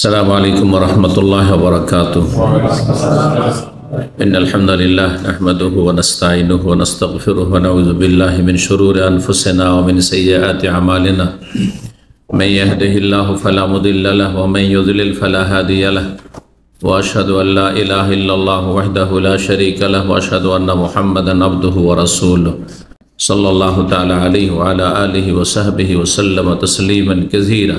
السلام علیکم ورحمۃ اللہ وبرکاتہ ان الحمد للہ ونستعینه ونستغفره ونعوذ باللہ من شرور انفسنا ومن سیئات اعمالنا من يهده اللہ فلا مضل له ومن يضلل فلا هادی له واشهد ان لا الہ الا اللہ وحده لا شریک له واشهد ان محمد عبده ورسوله صلی اللہ تعالی علیہ وعلا آلہ وصحبہ وسلم تسلیما کذیرا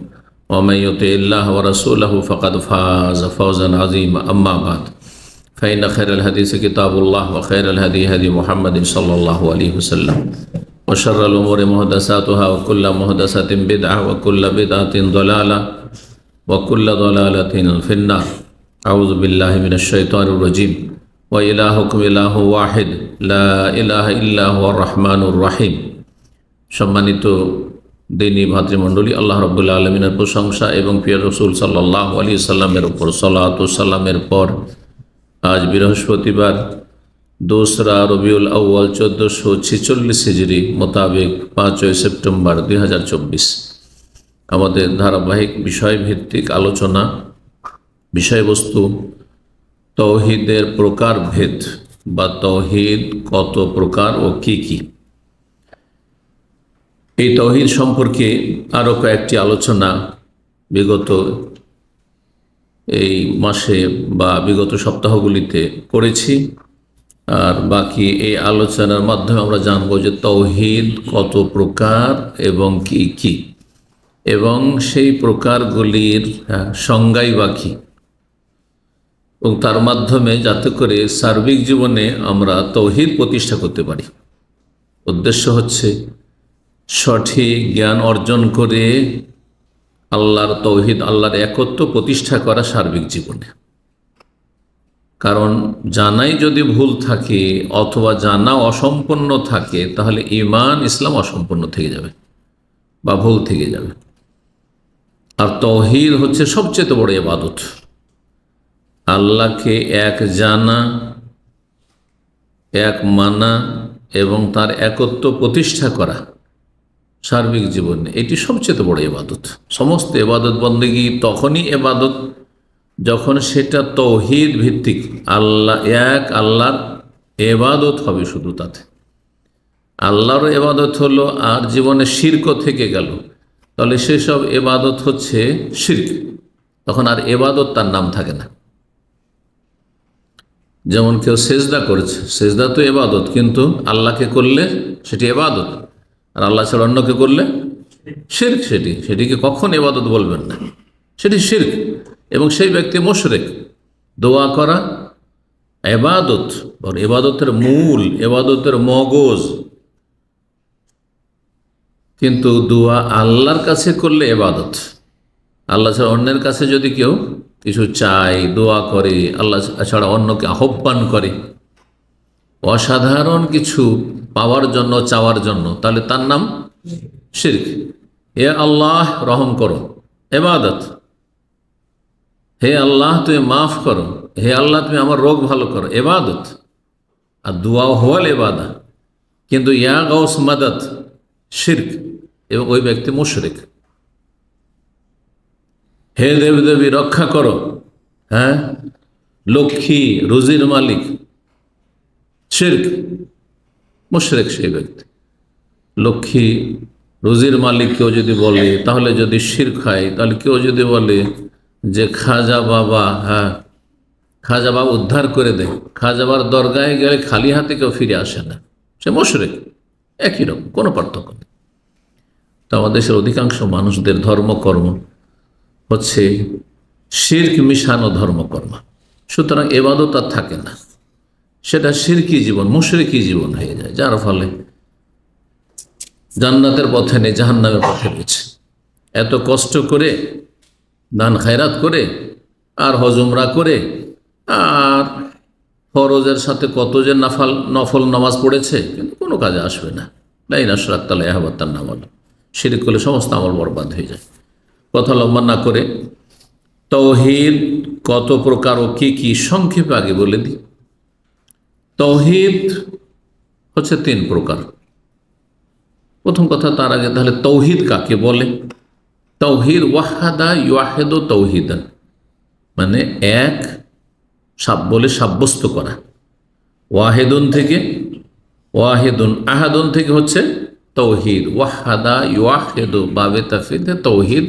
ومن يطيع الله ورسوله فقد فاز فوزا عظيما أما بعد فإن خير الحديث كتاب الله وخير الهدي هدي محمد صلى الله عليه وسلم وشر الأمور محدثاتها وكل محدثة بدعة وكل بدعة ضلالة وكل ضلالة في النار أعوذ بالله من الشيطان الرجيم وإلهكم إله واحد لا إله إلا هو الرحمن الرحيم شمانيتو দিনী ভাতৃমণ্ডলী আল্লাহ রবুল্লা আলমিনের প্রশংসা এবং পিয়া রসুল সাল্লাহ আলী সাল্লামের উপর সাল্লামের পর আজ বৃহস্পতিবার দোসরা রবিউল আউ্য়াল চোদ্দোশো ছেচল্লিশ হিজড়ি মোতাবেক পাঁচই সেপ্টেম্বর দুই আমাদের ধারাবাহিক বিষয়ভিত্তিক আলোচনা বিষয়বস্তু তৌহিদের প্রকারভেদ বা তৌহিদ কত প্রকার ও কি কী এই তহিদ সম্পর্কে আরও কয়েকটি আলোচনা বিগত এই মাসে বা বিগত সপ্তাহগুলিতে করেছি আর বাকি এই আলোচনার মাধ্যমে আমরা জানবো যে তহিদ কত প্রকার এবং কি কি এবং সেই প্রকারগুলির সংজ্ঞাই বা কী এবং তার মাধ্যমে যাতে করে সার্বিক জীবনে আমরা তৌহিদ প্রতিষ্ঠা করতে পারি উদ্দেশ্য হচ্ছে সঠিক জ্ঞান অর্জন করে আল্লাহর তৌহিদ আল্লাহর একত্র প্রতিষ্ঠা করা সার্বিক জীবনে কারণ জানাই যদি ভুল থাকে অথবা জানা অসম্পন্ন থাকে তাহলে ইমান ইসলাম অসম্পন্ন থেকে যাবে বা ভুল থেকে যাবে আর তহির হচ্ছে সবচেয়ে বড় এবাদত আল্লাহকে এক জানা এক মানা এবং তার একত্র প্রতিষ্ঠা করা সার্বিক জীবনে এটি সবচেয়ে বড় এবাদত সমস্ত এবাদত বন্দেগী তখনই এবাদত যখন সেটা তৌহিদ ভিত্তিক আল্লাহ এক আল্লাহর এবাদত হবে শুধু তাতে আল্লাহরও এবাদত হলো আর জীবনে শির্ক থেকে গেল তাহলে সেসব এবাদত হচ্ছে শির্ক তখন আর এবাদত তার নাম থাকে না যেমন কেউ সেজদা করেছে সেজদা তো এবাদত কিন্তু আল্লাহকে করলে সেটি এবাদত আর আল্লাহ ছাড়া অন্যকে করলে শির্ক সেটি সেটিকে কখন এবাদত বলবেন না সেটি শির্ক এবং সেই ব্যক্তি মোশরেক দোয়া করা এবাদত এবাদতের মূল এবাদতের মগজ কিন্তু দোয়া আল্লাহর কাছে করলে এবাদত আল্লাহ ছাড়া অন্যের কাছে যদি কেউ কিছু চায় দোয়া করে আল্লাহ ছাড়া অন্যকে আহ্বান করে অসাধারণ কিছু পাওয়ার জন্য চাওয়ার জন্য তাহলে তার নাম শির্ক এ আল্লাহ রহম করো এবাদত হে আল্লাহ তুমি মাফ করো হে আল্লাহ তুমি আমার রোগ ভালো করো এবাদত আর দুয়াও হওয়াল এবাদা কিন্তু ইয়া গাউস মাদত শির্ক এবং ওই ব্যক্তি মুশরিক হে দেবী দেবী রক্ষা করো হ্যাঁ লক্ষ্মী রুজির মালিক শির্ক মুশরেক সেই ব্যক্তি লক্ষ্মী রুজির মালিক কেউ যদি বলে তাহলে যদি শির খায় তাহলে কেউ যদি বলে যে খাজা বাবা হ্যাঁ খাজা বাবা উদ্ধার করে দেয় বাবার দরগায় গেলে খালি হাতে কেউ ফিরে আসে না সে মুশরেক একই রকম কোনো পার্থক্য নেই তো আমাদের দেশের অধিকাংশ মানুষদের ধর্মকর্ম হচ্ছে শির্ক মিশানো ধর্মকর্ম সুতরাং এবাদত আর থাকে না সেটা সিরকি জীবন মুশরিকি জীবন হয়ে যায় যার ফলে জান্নাতের পথে নেই জাহান্নামের পথে রয়েছে এত কষ্ট করে দান খায়রাত করে আর হজমরা করে আর ফরজের সাথে কত যে নাফাল নফল নামাজ পড়েছে কিন্তু কোনো কাজে আসবে না লাইন আসরাত তালা এহাবাত্তার নামাল সিরিক করলে সমস্ত আমল বরবাদ হয়ে যায় কথা লম্বা না করে তৌহিদ কত প্রকার ও কী কী সংক্ষেপে আগে বলে দিই তৌহিদ হচ্ছে তিন প্রকার প্রথম কথা তার আগে তাহলে তৌহিদ কাকে বলে তৌহিদ ওয়াহাদা ইয়াহেদ তৌহিদান মানে এক সাব বলে সাব্যস্ত করা ওয়াহেদুন থেকে ওয়াহেদুন আহাদুন থেকে হচ্ছে তৌহিদ ওয়াহাদা ইয়াহেদ বাবে তাফিদে তৌহিদ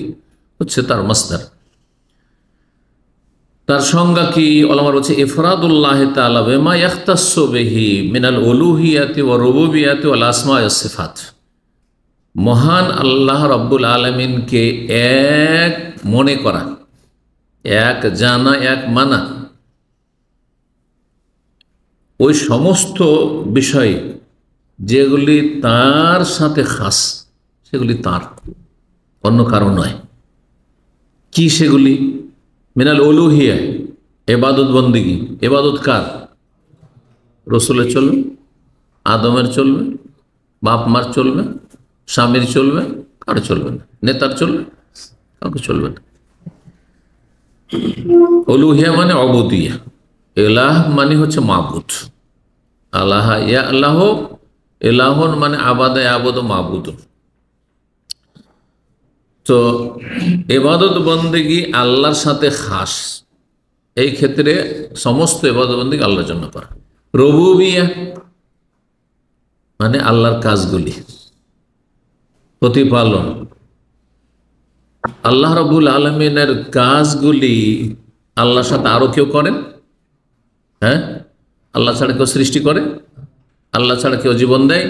হচ্ছে তার মাস্তার তার সংজ্ঞা কি অলমার বলছে ইফরাদুল্লাহ মিনাল ওলুহিয়াতে ও রবুবিয়াতে ও আসমা মহান আল্লাহ রব্বুল আলমিনকে এক মনে করা এক জানা এক মানা ওই সমস্ত বিষয়ে যেগুলি তার সাথে খাস সেগুলি তার অন্য কারো নয় কি সেগুলি মিনাল ওলুহিয়া এবাদত বন্দিগি এবাদত কার রসুলের চলবে আদমের চলবে বাপ মার চলবে স্বামীর চলবে কার চলবে না নেতার চলবে কাউকে চলবে না অলুহিয়া মানে অবদিয়া এলাহ মানে হচ্ছে মাবুদ আল্লাহ ইয়া আল্লাহ এলাহন মানে আবাদ আবদ মাবুদ তো এবাদত বন্দেগি আল্লাহর সাথে খাস এই ক্ষেত্রে সমস্ত এবাদত বন্দেগি আল্লাহর জন্য করা বিয়া মানে আল্লাহর কাজগুলি প্রতিপালন আল্লাহ রবুল আলমিনের কাজগুলি আল্লাহর সাথে আরো কেউ করেন হ্যাঁ আল্লাহ ছাড়া কেউ সৃষ্টি করে আল্লাহ ছাড়া কেউ জীবন দেয়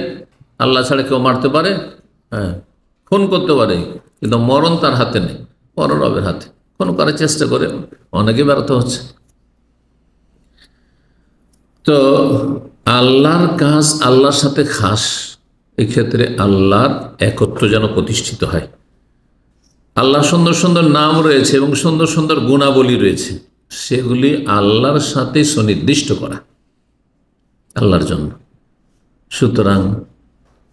আল্লাহ ছাড়া কেউ মারতে পারে হ্যাঁ খুন করতে পারে কিন্তু মরণ তার হাতে নেই পররবের রবের হাতে কোনো কারো চেষ্টা করে অনেকে ব্যর্থ হচ্ছে তো আল্লাহর কাজ আল্লাহর সাথে খাস এক্ষেত্রে আল্লাহর একত্র যেন প্রতিষ্ঠিত হয় আল্লাহ সুন্দর সুন্দর নাম রয়েছে এবং সুন্দর সুন্দর গুণাবলী রয়েছে সেগুলি আল্লাহর সাথে সুনির্দিষ্ট করা আল্লাহর জন্য সুতরাং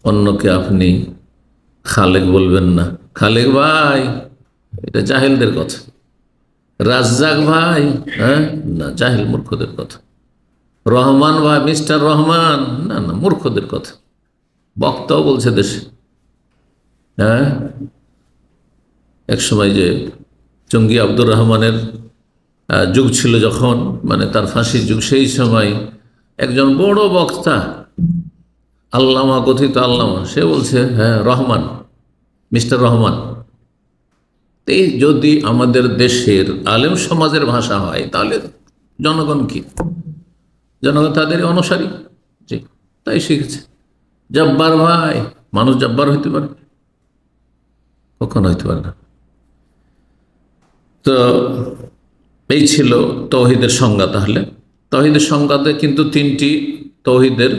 অন্যকে আপনি খালেক বলবেন না খালেক ভাই এটা জাহেলদের কথা রাজ্জাক ভাই হ্যাঁ না জাহেল মূর্খদের কথা রহমান ভাই মিস্টার রহমান না না মূর্খদের কথা বক্তাও বলছে দেশে হ্যাঁ এক সময় যে চঙ্গি আব্দুর রহমানের যুগ ছিল যখন মানে তার ফাঁসির যুগ সেই সময় একজন বড় বক্তা আল্লামা কথিত আল্লামা সে বলছে হ্যাঁ রহমান মিস্টার রহমান এই যদি আমাদের দেশের আলেম সমাজের ভাষা হয় তাহলে জনগণ কি জনগণ তাদের অনুসারী জি তাই শিখেছে জব্বার ভাই মানুষ জব্বার হইতে পারে কখন হইতে পারে না তো এই ছিল তহিদের সংজ্ঞা তাহলে তহিদের সংজ্ঞাতে কিন্তু তিনটি তৌহিদের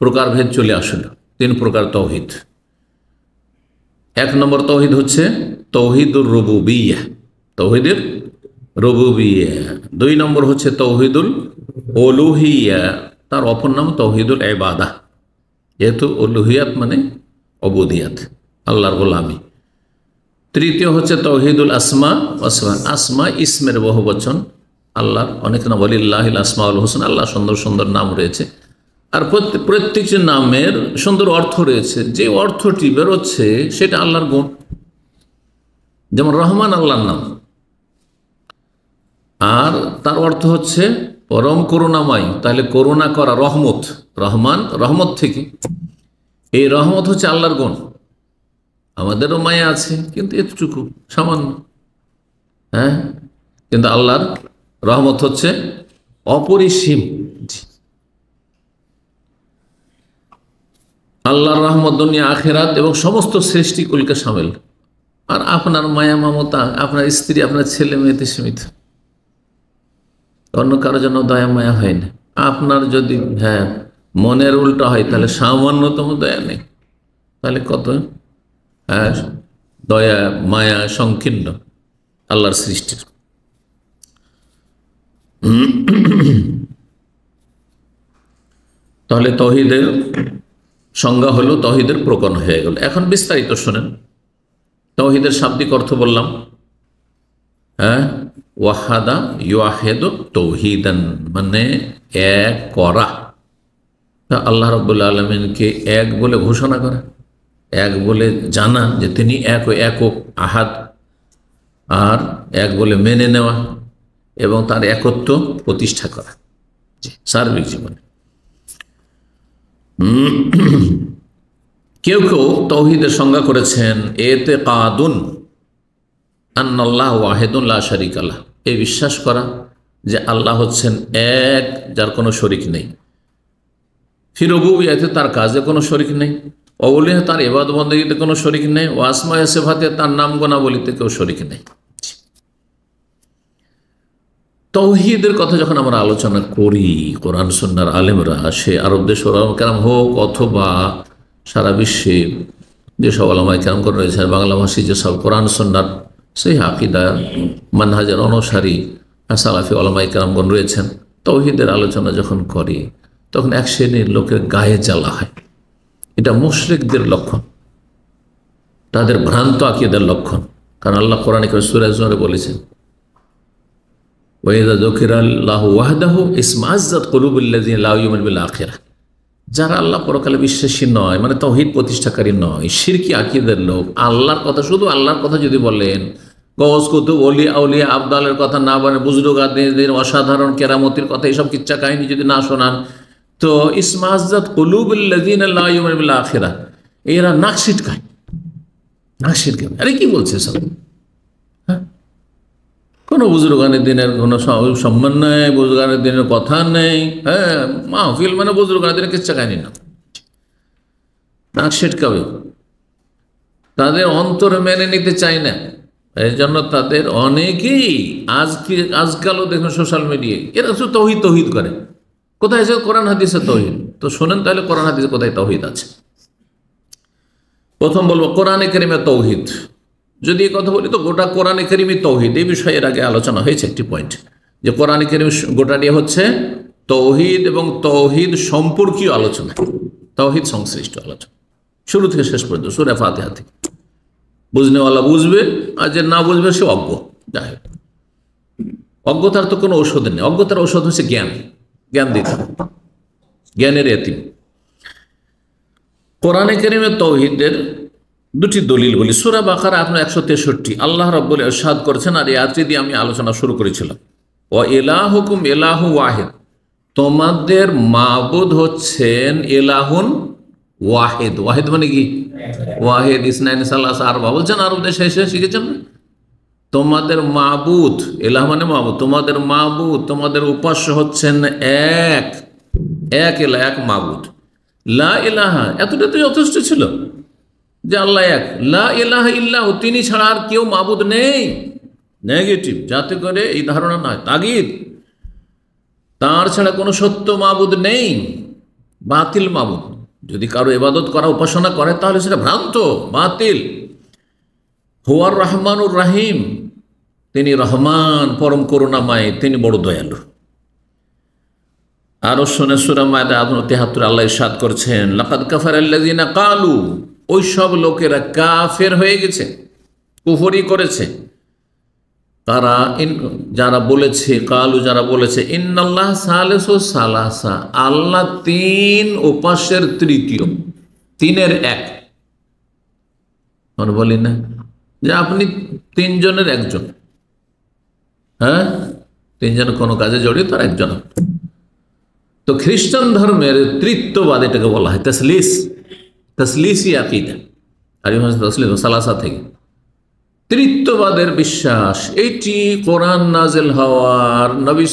প্রকারভেদ চলে আসলো তিন প্রকার তহিদ এক নম্বর তৌহিদ হচ্ছে তৌহিদুর রবুবিয়া রবু বিয়া দুই নম্বর হচ্ছে তৌহিদুল ওলুহিয়া তার অপর নাম তৌহিদুল এবাদা যেহেতু ওলুহিয়াত মানে অবুদিয়াত আল্লাহর গোলামি তৃতীয় হচ্ছে তৌহিদুল আসমা ওসমান আসমা ইসমের বচ্চন আল্লাহর অনেক নাম আলিল্লাহ আল হোসেন আল্লাহ সুন্দর সুন্দর নাম রয়েছে আর প্রত্যেকটি নামের সুন্দর অর্থ রয়েছে যে অর্থটি বেরোচ্ছে সেটা আল্লাহর গুণ যেমন রহমান আল্লাহর নাম আর তার অর্থ হচ্ছে পরম করুণাময় তাহলে করুণা করা রহমত রহমান রহমত থেকে এই রহমত হচ্ছে আল্লাহর গুণ আমাদেরও মায়া আছে কিন্তু এতটুকু সামান্য হ্যাঁ কিন্তু আল্লাহর রহমত হচ্ছে অপরিসীম আল্লাহর রহমত দুনিয়া আখেরাত এবং সমস্ত সৃষ্টিকুলকে সামিল আর আপনার মায়া মমতা আপনার স্ত্রী আপনার ছেলে মেয়েতে সীমিত অন্য কারো জন্য দয়া মায়া হয় না আপনার যদি হ্যাঁ মনের উল্টা হয় তাহলে সামান্যতম দয়া নেই তাহলে কত হ্যাঁ, দয়া মায়া সংকীর্ণ আল্লাহর সৃষ্টির তাহলে তহিদের সংজ্ঞা হলো তহিদের প্রকরণ হয়ে গেল এখন বিস্তারিত শোনেন তহিদের শাব্দিক অর্থ বললাম হ্যাঁ ওয়াহাদা ইয়াহেদ তহিদান মানে এক করা আল্লাহ রব্বুল আলমিনকে এক বলে ঘোষণা করা এক বলে জানা যে তিনি এক ও একক আহাদ আর এক বলে মেনে নেওয়া এবং তার একত্ব প্রতিষ্ঠা করা সার্বিক জীবনে কেউ কেউ তৌহিদের সংজ্ঞা করেছেন এতে কাদুন আন্নাল্লাহ ওয়াহেদুল্লাহ শরিক আল্লাহ এই বিশ্বাস করা যে আল্লাহ হচ্ছেন এক যার কোনো শরিক নেই ফিরবু ইয়াতে তার কাজে কোনো শরিক নেই অবলিয়া তার এবাদবন্দিতে কোনো শরিক নেই ওয়াসমা সেফাতে তার নাম গোনাবলিতে কেউ শরিক নেই তৌহিদের কথা যখন আমরা আলোচনা করি কোরআন সন্ন্যার আলেমরা সে আরব দেশ কেরাম হোক অথবা সারা বিশ্বে যেসব আলমায় কেরাম করে রয়েছেন বাংলাভাষী যেসব কোরআন সন্ন্যার সেই আকিদার মানহাজের অনুসারী সালাফি কেরাম কেরামগণ রয়েছেন তৌহিদের আলোচনা যখন করি তখন এক শ্রেণীর লোকের গায়ে জ্বালা হয় এটা মুশরিকদের লক্ষণ তাদের ভ্রান্ত আকিদের লক্ষণ কারণ আল্লাহ করে সুরাজরে বলেছেন যারা আল্লাহ পরকালে বিশ্বাসী নয় মানে তহিদ প্রতিষ্ঠাকারী নয় সিরকি আকিদের লোক আল্লাহর কথা শুধু আল্লাহর কথা যদি বলেন গজ আউলিয়া আবদালের কথা না বলেন বুজরুগাদের অসাধারণ কেরামতির কথা এইসব কিচ্ছা কাহিনী যদি না শোনান তো ইসমাজাদ কলুবুল্লাদিন আল্লাহ আখেরা এরা নাকশিট কাহিনী নাকশিট কাহিনী আরে কি বলছে সব কোনো বুজুরগানের দিনের কোনো সম্মান নেই বুজুরগানের দিনের কথা নেই হ্যাঁ মাহফিল মানে বুজুরগানের দিনের কিচ্ছা কাহিনি না সেটকাবে তাদের অন্তর মেনে নিতে চায় না এই জন্য তাদের অনেকেই আজকে আজকালও দেখুন সোশ্যাল মিডিয়ায় এরা শুধু তহিদ তহিদ করে কোথায় আছে কোরআন হাদিসে তহিদ তো শোনেন তাহলে কোরআন হাদিসে কোথায় তহিদ আছে প্রথম বলবো কোরআনে কেরিমে তৌহিদ যদি এ কথা বলি তো গোটা কোরআন কেরিমি তৌহিদ এই বিষয়ে এর আগে আলোচনা হয়েছে একটি পয়েন্ট যে কোরআন গোটা নিয়ে হচ্ছে তৌহিদ এবং তৌহিদ সম্পর্কীয় আলোচনা তৌহিদ সংশ্লিষ্ট আলোচনা শুরু থেকে শেষ পর্যন্ত সুরে ফাতেহা হাতে বুঝনেওয়ালা বুঝবে আর যে না বুঝবে সে অজ্ঞ যাই হোক অজ্ঞতার তো কোনো ঔষধ নেই অজ্ঞতার ঔষধ হচ্ছে জ্ঞান জ্ঞান দিতে জ্ঞানের এতিম কোরআনে কেরিমে তৌহিদের দুটি দলিল বলি সুরা বাকার আপনার একশো তেষট্টি আল্লাহ রব্বুল ইরশাদ করছেন আর এই দিয়ে আমি আলোচনা শুরু করেছিলাম ও এলাহ হুকুম এলাহ ওয়াহেদ তোমাদের মাবুদ হচ্ছেন এলাহুন ওয়াহেদ ওয়াহেদ মানে কি ওয়াহেদ ইসনাইন সাল্লাহ আর বলছেন আরব দেশে এসে শিখেছেন তোমাদের মাবুদ এলাহ মানে মাবুদ তোমাদের মাবুদ তোমাদের উপাস্য হচ্ছেন এক এক এলা এক মাবুদ লা এলাহা এতটা তো যথেষ্ট ছিল যে আল্লাহ এক লাহ ইল্লাহ তিনি ছাড়া আর কেউ মাবুদ নেই নেগেটিভ যাতে করে এই ধারণা নয় তাগিদ তার ছাড়া কোনো সত্য মাবুদ নেই বাতিল মাবুদ যদি কারো এবাদত করা উপাসনা করে তাহলে সেটা ভ্রান্ত বাতিল হুয়ার রহমানুর রাহিম তিনি রহমান পরম করুণাময় তিনি বড় দয়ালু আরো সোনে সুরামায় আদম তেহাত্তর আল্লাহ ইসাদ করছেন লাকাদ কাফার আল্লাহ কালু ওই সব লোকেরা কাফের হয়ে গেছে কুফরি করেছে তারা যারা বলেছে কালু যারা বলেছে ইন্নাল্লাহ সালাসা আল্লাহ তিন উপাসের তৃতীয় তিনের এক আমরা বলি না যে আপনি তিনজনের একজন হ্যাঁ তিনজন কোনো কাজে জড়িত আর একজন তো খ্রিস্টান ধর্মের তৃত্ববাদ এটাকে বলা হয় তেসলিস তসলিসি আকিদা তসলিম সালাসা থেকে তৃত্ববাদের বিশ্বাস এইটি কোরআন নাজেল হওয়ার নবী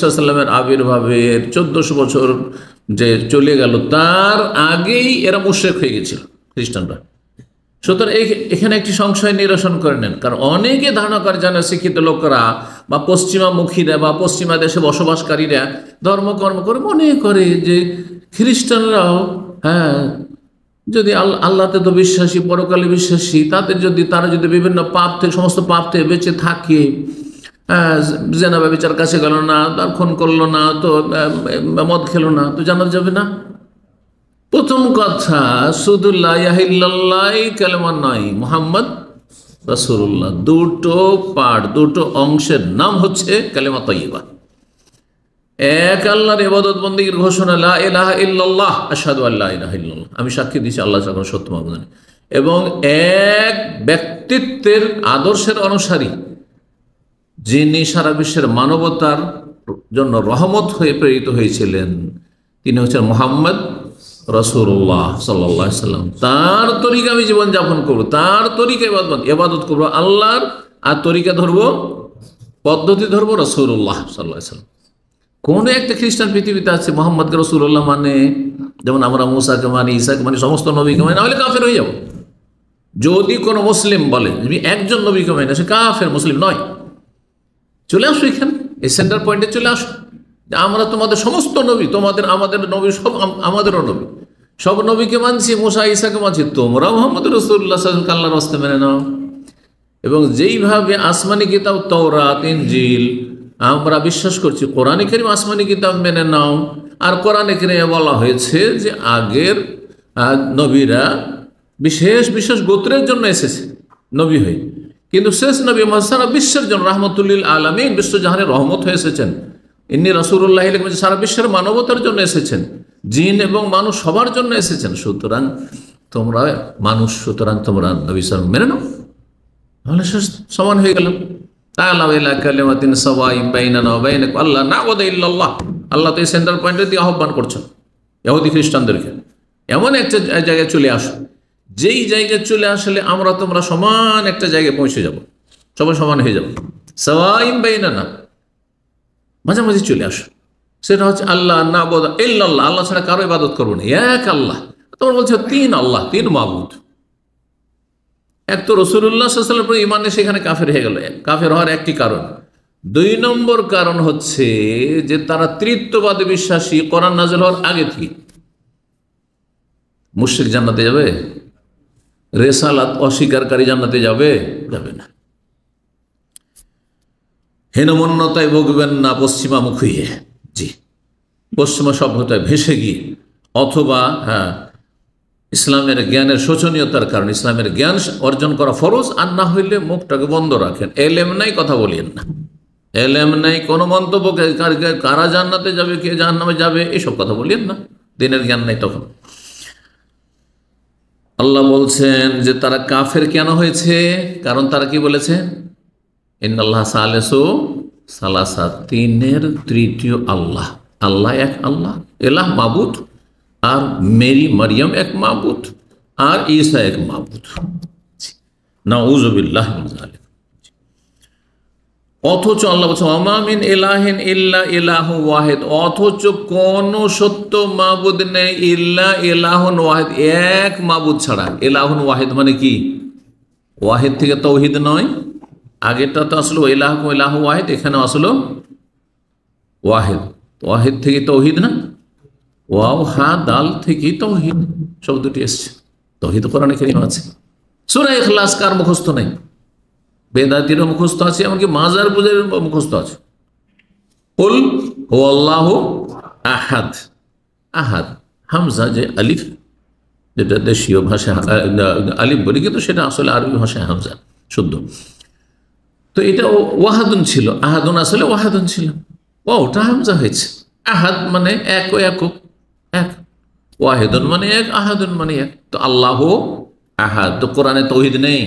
আবির্ভাবের চোদ্দশো বছর যে চলে গেল তার আগেই এরা মুশেক হয়ে গেছিল খ্রিস্টানরা সুতরাং এখানে একটি সংশয় নিরসন করে নেন কারণ অনেকে ধারণা করে জানে শিক্ষিত লোকরা বা পশ্চিমামুখীরা বা পশ্চিমা দেশে বসবাসকারীরা ধর্মকর্ম করে মনে করে যে খ্রিস্টানরাও হ্যাঁ যদি আল্লাহতে তো বিশ্বাসী পরকালে বিশ্বাসী তাদের যদি তারা যদি বিভিন্ন পাপ থেকে সমস্ত পাপ থেকে বেঁচে থাকে জেনা বিচার কাছে গেল না তার খুন করলো না তো মদ খেলো না তো জানা যাবে না প্রথম কথা সুদুল্লাহ কালেমা নাই মোহাম্মদ রাসুল্লাহ দুটো পার্ট দুটো অংশের নাম হচ্ছে কালেমা তৈবা এক আল্লাহর এবাদত বন্দীর ঘোষণা ইল্লাল্লাহ আসাদু আল্লাহ আমি সাক্ষী দিচ্ছি আল্লাহ যখন সত্য মানে এবং এক ব্যক্তিত্বের আদর্শের অনুসারী যিনি সারা বিশ্বের মানবতার জন্য রহমত হয়ে প্রেরিত হয়েছিলেন তিনি হচ্ছেন মোহাম্মদ রসুল্লাহ সাল্লাহ সাল্লাম তার তরিকা আমি জীবনযাপন করবো তার তরিকা এবাদ এবাদত করবো আল্লাহর আর তরিকা ধরবো পদ্ধতি ধরবো রসুল্লাহ সাল্লাহ সাল্লাম কোনো একটা খ্রিস্টান পৃথিবীতে আছে মোহাম্মদ রসুল্লাহ মানে যেমন আমরা মৌসাকে মানি ঈসাকে মানি সমস্ত নবীকে মানি নাহলে কাফের হয়ে যাব যদি কোনো মুসলিম বলে একজন নবীকে মানি না সে কাফের মুসলিম নয় চলে আসো এখানে এই সেন্টার পয়েন্টে চলে আসো আমরা তোমাদের সমস্ত নবী তোমাদের আমাদের নবী সব আমাদেরও নবী সব নবীকে মানছি মোসা ঈসাকে মানছি তোমরাও মোহাম্মদ রসুল্লাহ কাল্লা আল্লাহর হস্তে মেনে নাও এবং যেইভাবে আসমানি কিতাব তওরাত ইনজিল আমরা বিশ্বাস করছি কোরআনে কেরিম আসমানি কিতাব মেনে নাও আর কোরআনে কেরিমে বলা হয়েছে যে আগের নবীরা বিশেষ বিশেষ গোত্রের জন্য এসেছে নবী হয়ে কিন্তু শেষ নবী সারা বিশ্বের জন্য রহমতুল্লিল আলমিন বিশ্বজাহানের রহমত হয়ে এসেছেন ইনি রাসুল্লাহ সারা বিশ্বের মানবতার জন্য এসেছেন জিন এবং মানুষ সবার জন্য এসেছেন সুতরাং তোমরা মানুষ সুতরাং তোমরা নবী সালাম মেনে নাও তাহলে সমান হয়ে গেলাম আল্লাহ না বোধ আল্লাহ পয়েন্টের দিয়ে আহ্বান করছেন ইহুদি খ্রিস্টানদেরকে এমন একটা জায়গায় চলে আসো যেই জায়গায় চলে আসলে আমরা তোমরা সমান একটা জায়গায় পৌঁছে যাব সবাই সমান হয়ে যাবো সবাইম বাইনা না মাঝামাঝি চলে আসো সেটা হচ্ছে আল্লাহ না বোধ ইল্লাহ আল্লাহ ছাড়া কারো ইবাদত করবো না এক আল্লাহ তোমরা বলছো তিন আল্লাহ তিন মাহবুদ এক তো রসুল্লাহামের সাল্লামের পর ইমানে সেখানে কাফের হয়ে গেল কাফের হওয়ার একটি কারণ দুই নম্বর কারণ হচ্ছে যে তারা তৃতীয়বাদ বিশ্বাসী করার নাজল হওয়ার আগে থেকে মুশ্রিক জান্নাতে যাবে রেসালাত অস্বীকারী জান্নাতে যাবে যাবে না হেনমন্যতায় ভুগবেন না পশ্চিমামুখী জি পশ্চিমা সভ্যতায় ভেসে গিয়ে অথবা হ্যাঁ ইসলামের জ্ঞানের শোচনীয়তার কারণে ইসলামের জ্ঞান অর্জন করা ফরজ আর না হইলে মুখটাকে বন্ধ রাখেন এলএম নাই কথা বলিয়েন না এলেম নাই কোনো মন্তব্য কারা জান্নাতে যাবে কে জাহান্নামে যাবে এসব কথা বলিয়েন না দিনের জ্ঞান নাই তখন আল্লাহ বলছেন যে তারা কাফের কেন হয়েছে কারণ তারা কি বলেছে সালাসা তিনের তৃতীয় আল্লাহ আল্লাহ এক আল্লাহ এলাহ মাবুদ আর মেরি মারিয়াম এক মাবুত আর ঈসা এক মাবুত নাউজবিল্লাহ অথচ আল্লাহ বলছে অমামিন এলাহেন ইল্লা এলাহ ওয়াহেদ অথচ কোন সত্য মাবুদ নেই ইল্লা এলাহন ওয়াহেদ এক মাবুদ ছাড়া এলাহন ওয়াহেদ মানে কি ওয়াহেদ থেকে তৌহিদ নয় আগেরটা তো আসলো এলাহ এলাহ ওয়াহেদ এখানে আসলো ওয়াহেদ ওয়াহেদ থেকে তৌহিদ না ওয়াও হা দাল থেকে তহিদ শব্দটি এসছে তহিদ কোরআনে কেরিম আছে সুরা এখলাস কার মুখস্থ নেই বেদাতিরও মুখস্থ আছে এমনকি মাজার পূজার মুখস্থ আছে কুল হো আল্লাহ আহাদ আহাদ হামজা যে আলিফ যেটা দেশীয় ভাষা আলিফ বলি কিন্তু সেটা আসলে আরবি ভাষায় হামজা শুদ্ধ তো এটা ওয়াহাদুন ছিল আহাদুন আসলে ওয়াহাদুন ছিল ওটা হামজা হয়েছে আহাদ মানে এক ও একক এক ওয়াহেদন মানে এক আহাদন মানে এক তো আল্লাহ আহাদ তো কোরআনে তৌহিদ নেই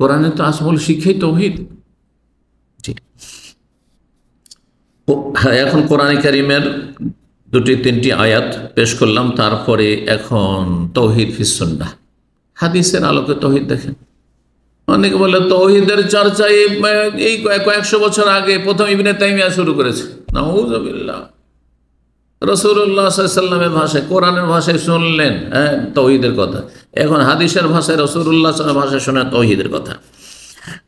কোরআনে তো আসমল শিক্ষাই তৌহিদ হ্যাঁ, এখন কোরআনে কারিমের দুটি তিনটি আয়াত পেশ করলাম তারপরে এখন তৌহিদ ফিসন্না হাদিসের আলোকে তৌহিদ দেখেন অনেকে বলে তৌহিদের চর্চা এই কয়েকশো বছর আগে প্রথম ইবনে তাইমিয়া শুরু করেছে না রসুরুল্লাহামের ভাষায় কোরআনের ভাষায় শুনলেন হ্যাঁ তৌহিদের কথা এখন হাদিসের ভাষায় রসুল্লাহ ভাষায় শোনা তৌহিদের কথা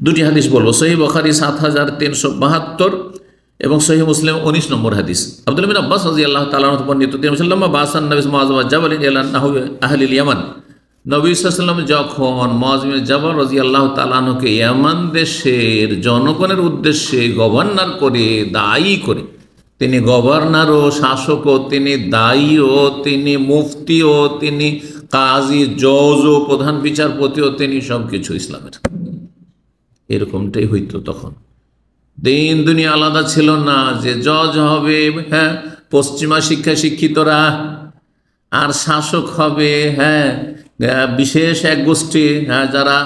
দুটি হাদিস বলবো সহি বখারি সাত হাজার তিনশো বাহাত্তর এবং সহি মুসলিম উনিশ নম্বর হাদিস আব্দুল আব্বাস আল্লাহ তালা নবীলাম যখন মহাজমির জবর রাজি আল্লাহ তালাহকে ইয়ামান দেশের জনগণের উদ্দেশ্যে গভর্নর করে দায়ী করে তিনি গভর্নরও শাসকও তিনি দায়ীও তিনি মুফতিও তিনি কাজী জজও প্রধান বিচারপতিও তিনি সব কিছু ইসলামের এরকমটাই হইতো তখন দিন দুনিয়া আলাদা ছিল না যে জজ হবে হ্যাঁ পশ্চিমা শিক্ষা শিক্ষিতরা আর শাসক হবে হ্যাঁ বিশেষ এক গোষ্ঠী হ্যাঁ যারা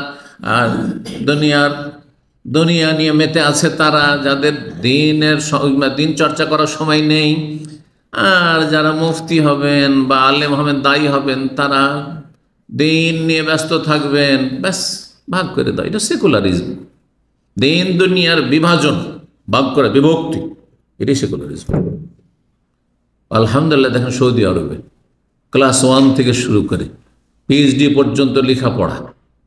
দুনিয়ার দুনিয়া নিয়ে মেতে আছে তারা যাদের দিনের দিন চর্চা করার সময় নেই আর যারা মুফতি হবেন বা আলেম হবেন দায়ী হবেন তারা দিন নিয়ে ব্যস্ত থাকবেন ব্যাস ভাগ করে দাও এটা সেকুলারিজম দিন দুনিয়ার বিভাজন ভাগ করে বিভক্তি এটাই সেকুলারিজম আলহামদুলিল্লাহ দেখেন সৌদি আরবে ক্লাস ওয়ান থেকে শুরু করে পিএইচডি পর্যন্ত লেখাপড়া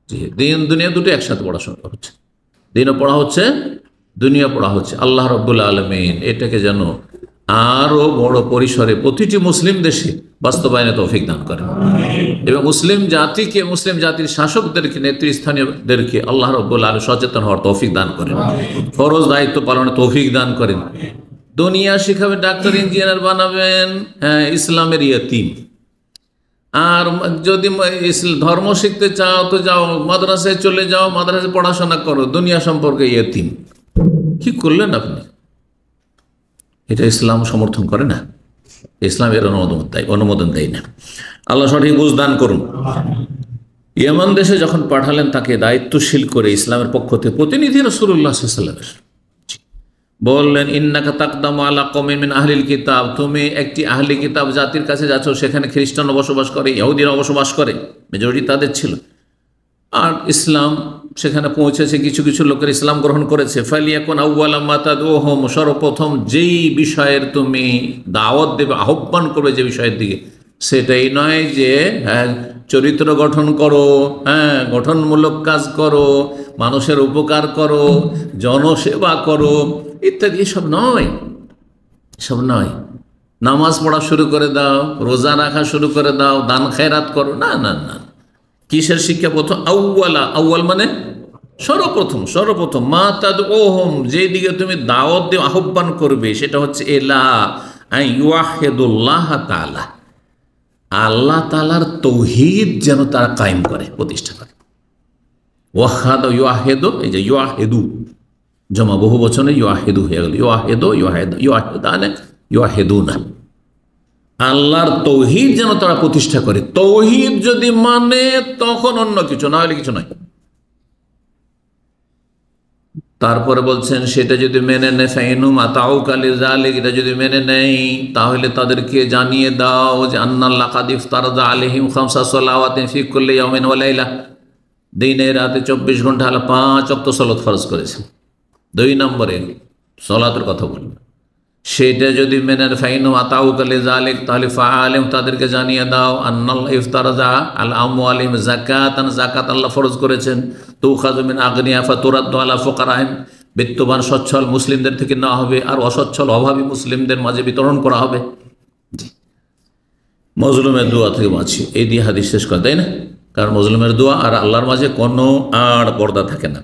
যে দিন দুনিয়া দুটো একসাথে পড়াশোনা হচ্ছে দিনও পড়া হচ্ছে দুনিয়া পড়া হচ্ছে আল্লাহ রব্বুল আলমিন এটাকে যেন আরও বড় পরিসরে প্রতিটি মুসলিম দেশে বাস্তবায়নে তৌফিক দান করেন এবং মুসলিম জাতিকে মুসলিম জাতির শাসকদেরকে নেতৃস্থানীয়দেরকে আল্লাহ রব্বুল আলম সচেতন হওয়ার তৌফিক দান করেন ফরজ দায়িত্ব পালনে তৌফিক দান করেন দুনিয়া শিখাবে ডাক্তার ইঞ্জিনিয়ার বানাবেন হ্যাঁ ইসলামের ইয়ে আর যদি ধর্ম শিখতে চাও তো যাও মাদ্রাসায় চলে যাও মাদ্রাসায় পড়াশোনা করো দুনিয়া সম্পর্কে ইয়েতিম কি করলেন আপনি এটা ইসলাম সমর্থন করে না ইসলাম এর অনুমোদন দেয় অনুমোদন দেয় না আল্লাহ সঠিক বুঝদান করুন ইয়েমান দেশে যখন পাঠালেন তাকে দায়িত্বশীল করে ইসলামের পক্ষ থেকে প্রতিনিধি রসুল্লাহ সাল্লামের বললেন ইন্নাকা তাকদাম আলা কমিন আহলিল কিতাব তুমি একটি আহলি কিতাব জাতির কাছে যাচ্ছ সেখানে খ্রিস্টান বসবাস করে ইহুদিরা বসবাস করে মেজরিটি তাদের ছিল আর ইসলাম সেখানে পৌঁছেছে কিছু কিছু লোকের ইসলাম গ্রহণ করেছে ও হোম সর্বপ্রথম যেই বিষয়ের তুমি দাওয়াত দেবে আহ্বান করবে যে বিষয়ের দিকে সেটাই নয় যে হ্যাঁ চরিত্র গঠন করো হ্যাঁ গঠনমূলক কাজ করো মানুষের উপকার করো জনসেবা করো ইত্যাদি এসব নয় এসব নয় নামাজ পড়া শুরু করে দাও রোজা রাখা শুরু করে দাও দান খায়রাত করো না না না কিসের শিক্ষা প্রথম আউ্বালা আউ্বাল মানে সর্বপ্রথম সর্বপ্রথম মা তাদ ওহম যেদিকে তুমি দাওয়াত দিয়ে আহ্বান করবে সেটা হচ্ছে এলা ইউহেদুল্লাহ তালা আল্লাহ তালার তৌহিদ যেন তারা কায়েম করে প্রতিষ্ঠা করে ওয়াহাদ ইউহেদ এই যে ইয়াহেদু জমা বহু বচনে ইউহেদু হয়ে গেল ইউহেদ ইউহেদ ইউহেদান ইয়াহেদু না আল্লাহর তৌহিদ যেন তারা প্রতিষ্ঠা করে তৌহিদ যদি মানে তখন অন্য কিছু না হলে কিছু নাই তারপরে বলছেন সেটা যদি মেনে নে ফাইনু মাতাও কালি জালিক এটা যদি মেনে নেই তাহলে তাদেরকে জানিয়ে দাও যে আন্না আন্নাল্লাহ কাদিফ তারদা আলহিম খামসা সাল্লাওয়াতিন ফিকুল্লি ইয়াউমিন ওয়া লাইলা দিনে রাতে চব্বিশ ঘন্টা আল্লাহ পাঁচ অক্ত সলত ফরজ করেছেন দুই নম্বরে সলাতের কথা বলবেন সেটা যদি মেনের ফাইন আতাউকালে জালেক তাহলে ফা আলিম তাদেরকে জানিয়ে দাও আন্নাল ইফতারজা আল আমু আলিম জাকাত জাকাত আল্লাহ ফরজ করেছেন তু খাজমিন আগনিয়া ফাতুরাদ্দ ফোকার ফোকারাহিম বিত্তবান সচ্ছল মুসলিমদের থেকে না হবে আর অসচ্ছল অভাবী মুসলিমদের মাঝে বিতরণ করা হবে মজলুমের দোয়া থেকে বাঁচি এই দিয়ে হাদিস শেষ করে তাই না কারণ মজলুমের দোয়া আর আল্লাহর মাঝে কোনো আর পর্দা থাকে না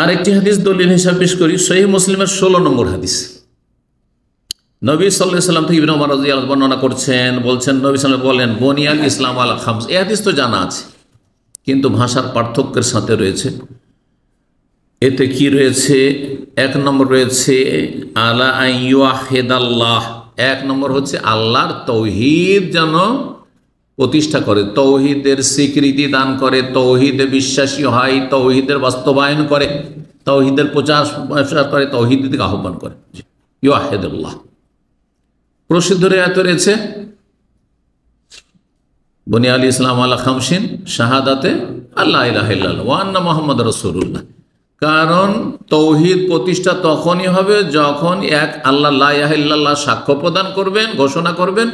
আর একটি হাদিস দলিল হিসাব পেশ করি সহি মুসলিমের ষোলো নম্বর হাদিস নবী সাল্লাহ সাল্লাম থেকে ইবিন বর্ণনা করছেন বলছেন নবী সাল্লাম বলেন বনিয়াল ইসলাম আল খামস এ হাদিস তো জানা আছে কিন্তু ভাষার পার্থক্যের সাথে রয়েছে এতে কি রয়েছে এক নম্বর রয়েছে আলা আইয়া হেদাল্লাহ এক নম্বর হচ্ছে আল্লাহর তৌহিদ যেন প্রতিষ্ঠা করে তৌহিদের স্বীকৃতি দান করে তৌহিদে বিশ্বাসী হয় তৌহিদের বাস্তবায়ন করে তৌহিদের প্রচার প্রচার করে তৌহিদ দিকে আহ্বান করে ইয়াহেদুল্লাহ প্রসিদ্ধ রেয়াত রয়েছে বনিয়া আলী ইসলাম আল্লাহ খামসিন শাহাদাতে আল্লাহ ওয়ান্না মোহাম্মদ রসুল্লাহ কারণ তৌহিদ প্রতিষ্ঠা তখনই হবে যখন এক আল্লাহ লাহ সাক্ষ্য প্রদান করবেন ঘোষণা করবেন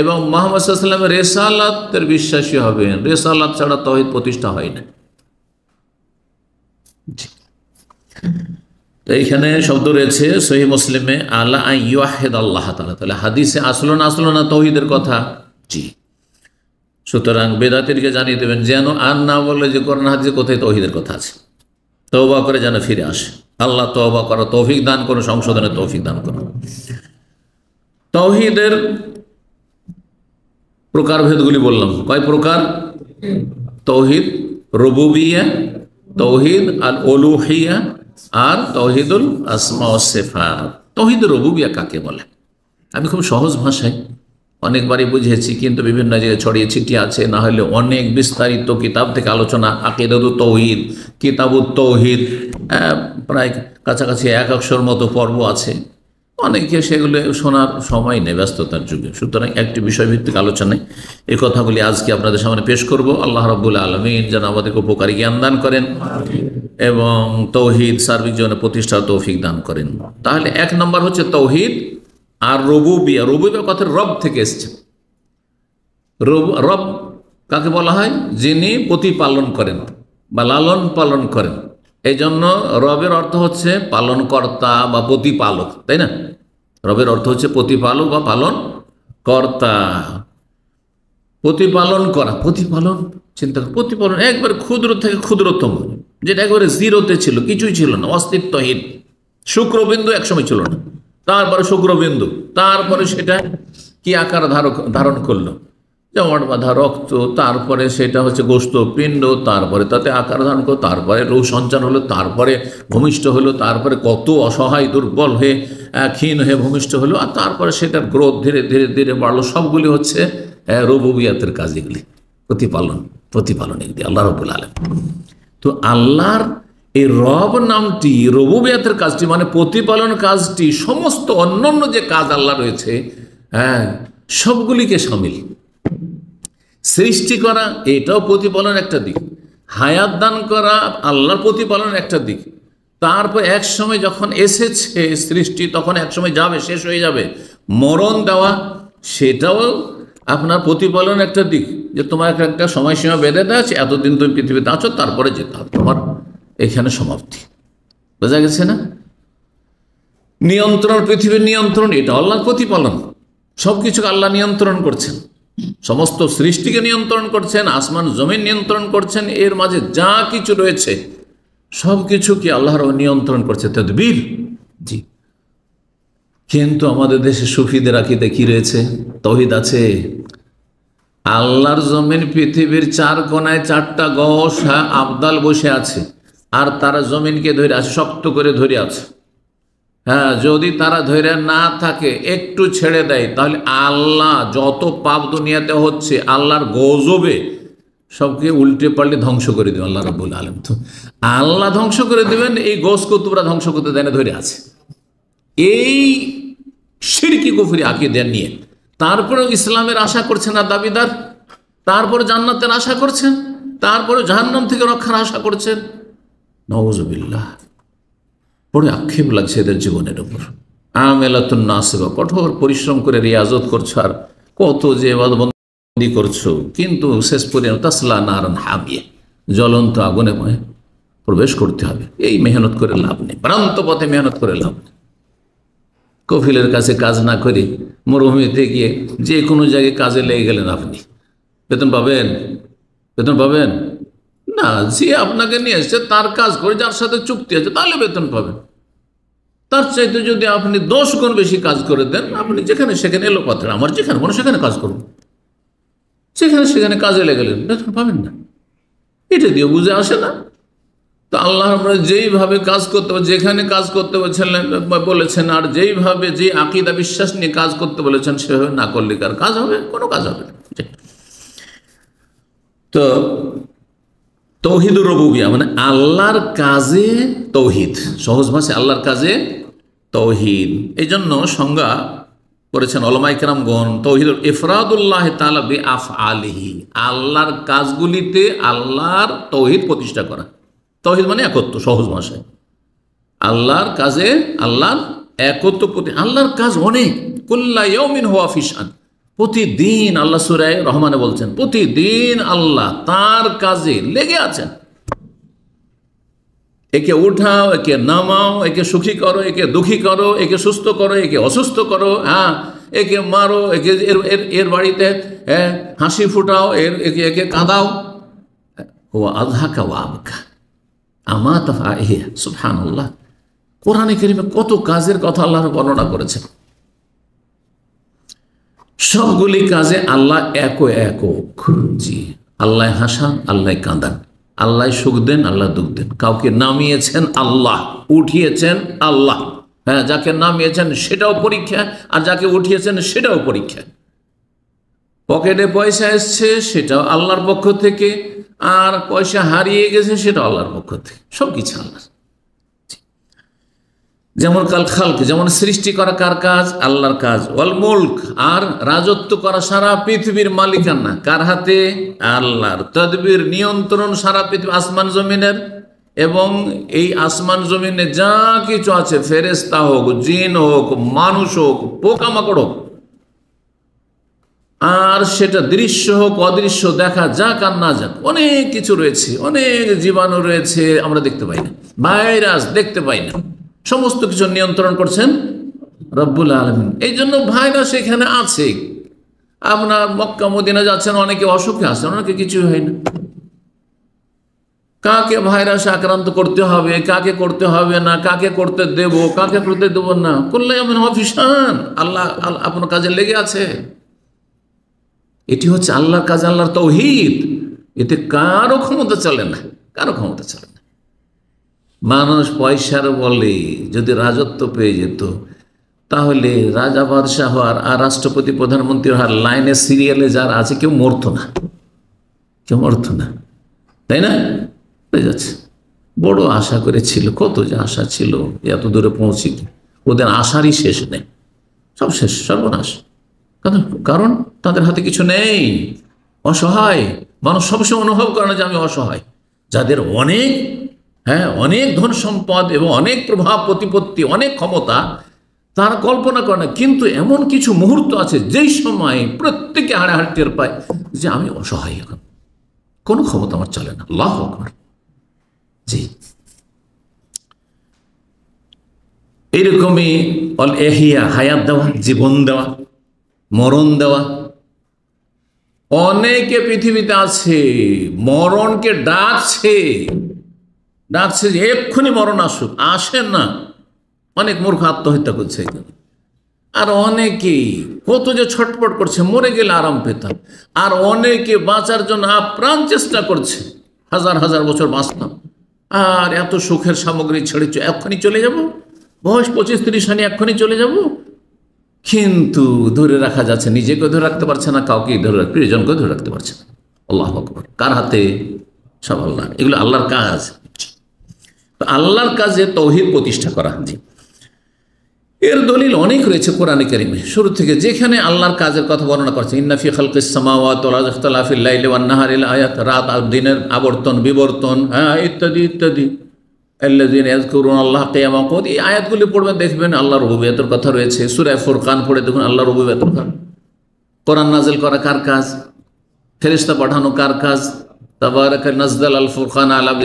এবং মোহাম্মদ সাল্লাম রেসালাতের বিশ্বাসী হবেন রেসালাত ছাড়া তহিদ প্রতিষ্ঠা হয় না এইখানে শব্দ রয়েছে সহি মুসলিমে আল্লাহ ইয়াহেদ আল্লাহ তালা তাহলে হাদিসে আসলো না আসলো না তহিদের কথা জি সুতরাং বেদাতিরকে জানিয়ে দেবেন যেন আর না বলে যে করোনা হাদিসে কোথায় তহিদের কথা আছে তহবা করে যেন ফিরে আসে আল্লাহ তৌবা করা তৌফিক দান করো সংশোধনে তৌফিক দান করো তহিদের প্রকারভেদগুলি বললাম কয় প্রকার তৌহিদ রবুবিয়া তৌহিদ আর অলুহিয়া আর তৌহিদুল আসমাফা সেফার তৌহিদ রবুবিয়া কাকে বলে আমি খুব সহজ ভাষায় অনেকবারই বুঝেছি কিন্তু বিভিন্ন জায়গায় ছড়িয়ে ছিটি আছে না হলে অনেক বিস্তারিত কিতাব থেকে আলোচনা আকিদাদু তৌহিদ কিতাবু তৌহিদ প্রায় কাছাকাছি এক একশোর মতো পর্ব আছে অনেকে সেগুলো শোনার সময় নেই ব্যস্ততার যুগে সুতরাং একটি বিষয়ভিত্তিক আলোচনায় এই কথাগুলি আজকে আপনাদের সামনে পেশ করব আল্লাহ রবুল্লা আলমিন যেন আমাদেরকে উপকারী জ্ঞান দান করেন এবং তৌহিদ সার্বিক জীবনে প্রতিষ্ঠা তৌফিক দান করেন তাহলে এক নম্বর হচ্ছে তৌহিদ আর রবুবিয়া বিয়া কথা রব থেকে এসছে রব কাকে বলা হয় যিনি প্রতিপালন করেন বা লালন পালন করেন এই জন্য রবের অর্থ হচ্ছে পালনকর্তা বা প্রতিপালক তাই না রবের অর্থ হচ্ছে প্রতিপালক বা পালন কর্তা প্রতিপালন করা প্রতিপালন চিন্তা করা প্রতিপালন একবার ক্ষুদ্র থেকে ক্ষুদ্রতম যেটা একবারে জিরোতে ছিল কিছুই ছিল না অস্তিত্বহীন শুক্রবিন্দু একসময় ছিল না তারপরে শুক্রবিন্দু তারপরে সেটা কি আকার ধারক ধারণ করলো জমাট বাঁধা রক্ত তারপরে সেটা হচ্ছে গোস্ত পিণ্ড তারপরে তাতে আকার ধারণ করো তারপরে রৌ সঞ্চার হলো তারপরে ভূমিষ্ঠ হলো তারপরে কত অসহায় দুর্বল হয়ে ক্ষীণ হয়ে ভূমিষ্ঠ হলো আর তারপরে সেটার গ্রোথ ধীরে ধীরে ধীরে বাড়লো সবগুলি হচ্ছে রবুবিয়াতের কাজ এগুলি প্রতিপালন প্রতিপালন এগুলি আল্লাহ রবুল আলম তো আল্লাহর এই রব নামটি রবুবিয়াতের কাজটি মানে প্রতিপালন কাজটি সমস্ত অন্যান্য যে কাজ আল্লাহ রয়েছে হ্যাঁ সবগুলিকে সামিল সৃষ্টি করা এটাও প্রতিপালন একটা দিক হায়াত দান করা আল্লাহর প্রতিপালনের একটা দিক তারপর এক সময় যখন এসেছে সৃষ্টি তখন এক সময় যাবে শেষ হয়ে যাবে মরণ দেওয়া সেটাও আপনার প্রতিপালন একটা দিক যে তোমার একটা সময়সীমা বেঁধে দেওয়া আছে এতদিন তুমি পৃথিবীতে আছো তারপরে যেতে হবে তোমার এখানে সমাপ্তি বোঝা গেছে না নিয়ন্ত্রণ পৃথিবীর নিয়ন্ত্রণ এটা আল্লাহর প্রতিপালন সব কিছুকে আল্লাহ নিয়ন্ত্রণ করছেন সমস্ত সৃষ্টিকে নিয়ন্ত্রণ করছেন আসমান জমিন নিয়ন্ত্রণ করছেন এর মাঝে যা কিছু রয়েছে সব কি আল্লাহর নিয়ন্ত্রণ করছে তদবির জি কিন্তু আমাদের দেশে সুফিদের আকিতে কি রয়েছে তহিদ আছে আল্লাহর জমিন পৃথিবীর চার কোনায় চারটা গস হ্যাঁ, আবদাল বসে আছে আর তারা জমিনকে ধরে আছে শক্ত করে ধরে আছে হ্যাঁ যদি তারা ধৈর্য না থাকে একটু ছেড়ে দেয় তাহলে আল্লাহ যত পাপ দুনিয়াতে হচ্ছে আল্লাহর গজবে সবকে উল্টে পাল্টে ধ্বংস করে দেবে আল্লাহ রাবুল আলম তো আল্লাহ ধ্বংস করে দেবেন এই গোসকে তোমরা ধ্বংস করতে দেয় ধরে আছে এই সিরকি কুফুরি আঁকিয়ে দেন নিয়ে তারপরেও ইসলামের আশা করছে না দাবিদার তারপর জান্নাতের আশা করছেন তারপরে জাহান্নাম থেকে রক্ষার আশা করছেন নওয়াজ বড় আক্ষেপ লাগছে এদের জীবনের উপর আমেলাতুন না সেবা কঠোর পরিশ্রম করে রিয়াজত করছো আর কত যে বাদবন্দি করছো কিন্তু শেষ পর্যন্ত তাসলা নারান হাবিয়ে জ্বলন্ত আগুনে প্রবেশ করতে হবে এই মেহনত করে লাভ নেই ভ্রান্ত পথে মেহনত করে লাভ নেই কফিলের কাছে কাজ না করে মরুভূমিতে গিয়ে যে কোনো জায়গায় কাজে লেগে গেলেন আপনি বেতন পাবেন বেতন পাবেন না যে আপনাকে নিয়ে এসছে তার কাজ করে যার সাথে চুক্তি আছে তাহলে বেতন পাবেন তার চাইতে যদি আপনি দশ গুণ বেশি কাজ করে দেন আপনি যেখানে সেখানে এলো কথা আমার যেখানে মনে সেখানে কাজ করুন সেখানে সেখানে কাজে লেগে গেলেন বেতন পাবেন না এটা দিয়ে বুঝে আসে না তো আল্লাহ আমরা যেইভাবে কাজ করতে যেখানে কাজ করতে বলছিলেন বলেছেন আর যেইভাবে যে আকিদা বিশ্বাস নিয়ে কাজ করতে বলেছেন সেভাবে না করলে কার কাজ হবে কোনো কাজ হবে না তো তৌহিদ রবুবিয়া মানে আল্লাহর কাজে তৌহিদ সহজ ভাষায় আল্লাহর কাজে তৌহিদ এই জন্য সংজ্ঞা করেছেন অলমাইকরামগণ তৌহিদ ইফরাদুল্লাহ তালা বে আফ আলহি আল্লাহর কাজগুলিতে আল্লাহর তৌহিদ প্রতিষ্ঠা করা তৌহিদ মানে একত্র সহজ ভাষায় আল্লাহর কাজে আল্লাহর একত্র প্রতি আল্লাহর কাজ অনেক কল্লাইমিন হওয়া ফিসান প্রতিদিন আল্লাহ সুরায় রহমানে বলছেন প্রতিদিন আল্লাহ তার কাজে লেগে আছেন একে উঠাও একে নামাও একে সুখী করো একে দুঃখী করো একে সুস্থ করো একে অসুস্থ করো হ্যাঁ একে মারো একে এর এর বাড়িতে হ্যাঁ হাসি ফুটাও এর একে একে কাঁদাও ও আধাকা ও আবকা আমা তাফা সুফান আল্লাহ কোরআনে কত কাজের কথা আল্লাহর বর্ণনা করেছেন সবগুলি কাজে আল্লাহ এক একক জি আল্লাহ হাসান আল্লাহ কাঁদান আল্লাহ সুখ দেন আল্লাহ দুঃখ দেন কাউকে নামিয়েছেন আল্লাহ উঠিয়েছেন আল্লাহ হ্যাঁ যাকে নামিয়েছেন সেটাও পরীক্ষা আর যাকে উঠিয়েছেন সেটাও পরীক্ষা পকেটে পয়সা এসছে সেটাও আল্লাহর পক্ষ থেকে আর পয়সা হারিয়ে গেছে সেটাও আল্লাহর পক্ষ থেকে সব কিছু আল্লাহ যেমন কাল খালক যেমন সৃষ্টি করা কার কাজ আল্লাহর কাজ অল মুল্ক আর রাজত্ব করা সারা পৃথিবীর মালিকানা কার হাতে আল্লাহর তদবির নিয়ন্ত্রণ সারা পৃথিবী আসমান জমিনের এবং এই আসমান জমিনে যা কিছু আছে ফেরেস্তা হোক জিন হোক মানুষ হোক পোকামাকড় হোক আর সেটা দৃশ্য হোক অদৃশ্য দেখা যাক আর না যাক অনেক কিছু রয়েছে অনেক জীবাণু রয়েছে আমরা দেখতে পাই না ভাইরাস দেখতে পাই না সমস্ত কিছু নিয়ন্ত্রণ করছেন রব্বুল আলমিন এই জন্য ভাইরাস এখানে আছে আপনার মক্কা মদিনা যাচ্ছেন অনেকে অসুখে আছেন অনেকে কিছু হয় না কাকে ভাইরাস আক্রান্ত করতে হবে কাকে করতে হবে না কাকে করতে দেব কাকে করতে দেব না করলে আপনি অফিসান আল্লাহ আপনার কাজে লেগে আছে এটি হচ্ছে আল্লাহর কাজ আল্লাহর তৌহিদ এতে কারো ক্ষমতা চলে না কারো ক্ষমতা চলে না মানুষ পয়সার বলে যদি রাজত্ব পেয়ে যেত তাহলে রাজা বাদশাহ হওয়ার আর রাষ্ট্রপতি প্রধানমন্ত্রী হওয়ার লাইনে সিরিয়ালে যার আছে কেউ মরত না কেউ মরত না তাই না হয়ে যাচ্ছে বড় আশা করেছিল কত যে আশা ছিল এত দূরে পৌঁছি ওদের আশারই শেষ নেই সব শেষ সর্বনাশ কারণ তাদের হাতে কিছু নেই অসহায় মানুষ সবসময় অনুভব করে না যে আমি অসহায় যাদের অনেক হ্যাঁ অনেক ধন সম্পদ এবং অনেক প্রভাব প্রতিপত্তি অনেক ক্ষমতা তার কল্পনা করে না কিন্তু এমন কিছু মুহূর্ত আছে যেই সময়ে প্রত্যেকে হাড়াহাড়ি টের পায় যে আমি অসহায় এখন কোনো ক্ষমতা আমার চলে না লাহ আমার জি এইরকমই অল এহিয়া হায়াত দেওয়া জীবন দেওয়া মরণ দেওয়া অনেকে পৃথিবীতে আছে মরণকে ডাকছে ডাকছে যে এক্ষুনি মরণ আসুক আসেন না অনেক মূর্খ আত্মহত্যা করছে এখানে আর অনেকে কত যে ছটপট করছে মরে গেলে আরাম পেতাম আর অনেকে বাঁচার জন্য আপ্রাণ চেষ্টা করছে হাজার হাজার বছর বাঁচতাম আর এত সুখের সামগ্রী ছেড়ে এক্ষুনি চলে যাব বয়স পঁচিশ তিরিশ আনি এক্ষুনি চলে যাব কিন্তু ধরে রাখা যাচ্ছে নিজেকেও ধরে রাখতে পারছে না কাউকে ধরে রাখতে প্রিয়জনকে ধরে রাখতে পারছে না আল্লাহ কার হাতে সব আল্লাহ এগুলো আল্লাহর কাজ তো আল্লাহর কাজে তৌহিদ প্রতিষ্ঠা করা জি এর দলিল অনেক রয়েছে কোরআনে কারিমে শুরু থেকে যেখানে আল্লাহর কাজের কথা বর্ণনা করছে ইন্নাফি খালকিসামাওয়াতিল আয়াত রাত দিনের আবর্তন বিবর্তন হ্যাঁ ইত্যাদি ইত্যাদি করুন আল্লাহ কেয়ামত এই আয়াতগুলি পড়বেন দেখবেন আল্লাহ রবুবিয়াতের কথা রয়েছে সুরায় ফুরকান পড়ে দেখুন আল্লাহ রবুবিয়াতের কথা কোরআন নাজেল করা কার কাজ ফেরিস্তা পাঠানো কার কাজ তাবার নাজদাল আল ফোরখান আলাম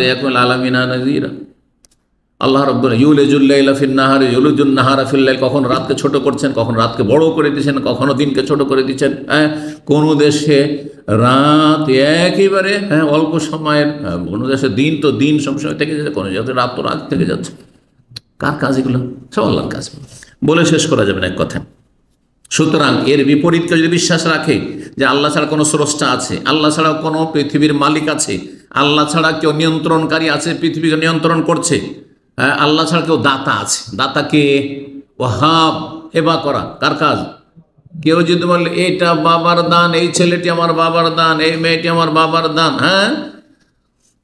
আলামিনা নজিরা আল্লাহ রব্বুল নাহার ইউলুজুল নাহারা ফিল্লাই কখন রাতকে ছোট করছেন কখন রাতকে বড় করে দিচ্ছেন কখনো দিনকে ছোট করে দিচ্ছেন হ্যাঁ কোনো দেশে রাত একেবারে হ্যাঁ অল্প সময়ের হ্যাঁ, কোনো দেশে দিন তো দিন সবসময় থেকে যাচ্ছে কোনো যাতে রাত তো রাত থেকে যাচ্ছে কার কাজ এগুলো সব আল্লাহর কাজ বলে শেষ করা যাবে না এক কথা সুতরাং এর বিপরীত কেউ যদি বিশ্বাস রাখে যে আল্লাহ ছাড়া কোনো স্রষ্টা আছে আল্লাহ ছাড়া কোনো পৃথিবীর মালিক আছে আল্লাহ ছাড়া কেউ নিয়ন্ত্রণকারী আছে পৃথিবীকে নিয়ন্ত্রণ করছে হ্যাঁ, আল্লাহ ছাড়া কেউ দাতা আছে দাতাকে ওহাব হেবা করা কার কাজ কেউ যদি বলে এটা বাবার দান এই ছেলেটি আমার বাবার দান এই মেয়েটি আমার বাবার দান হ্যাঁ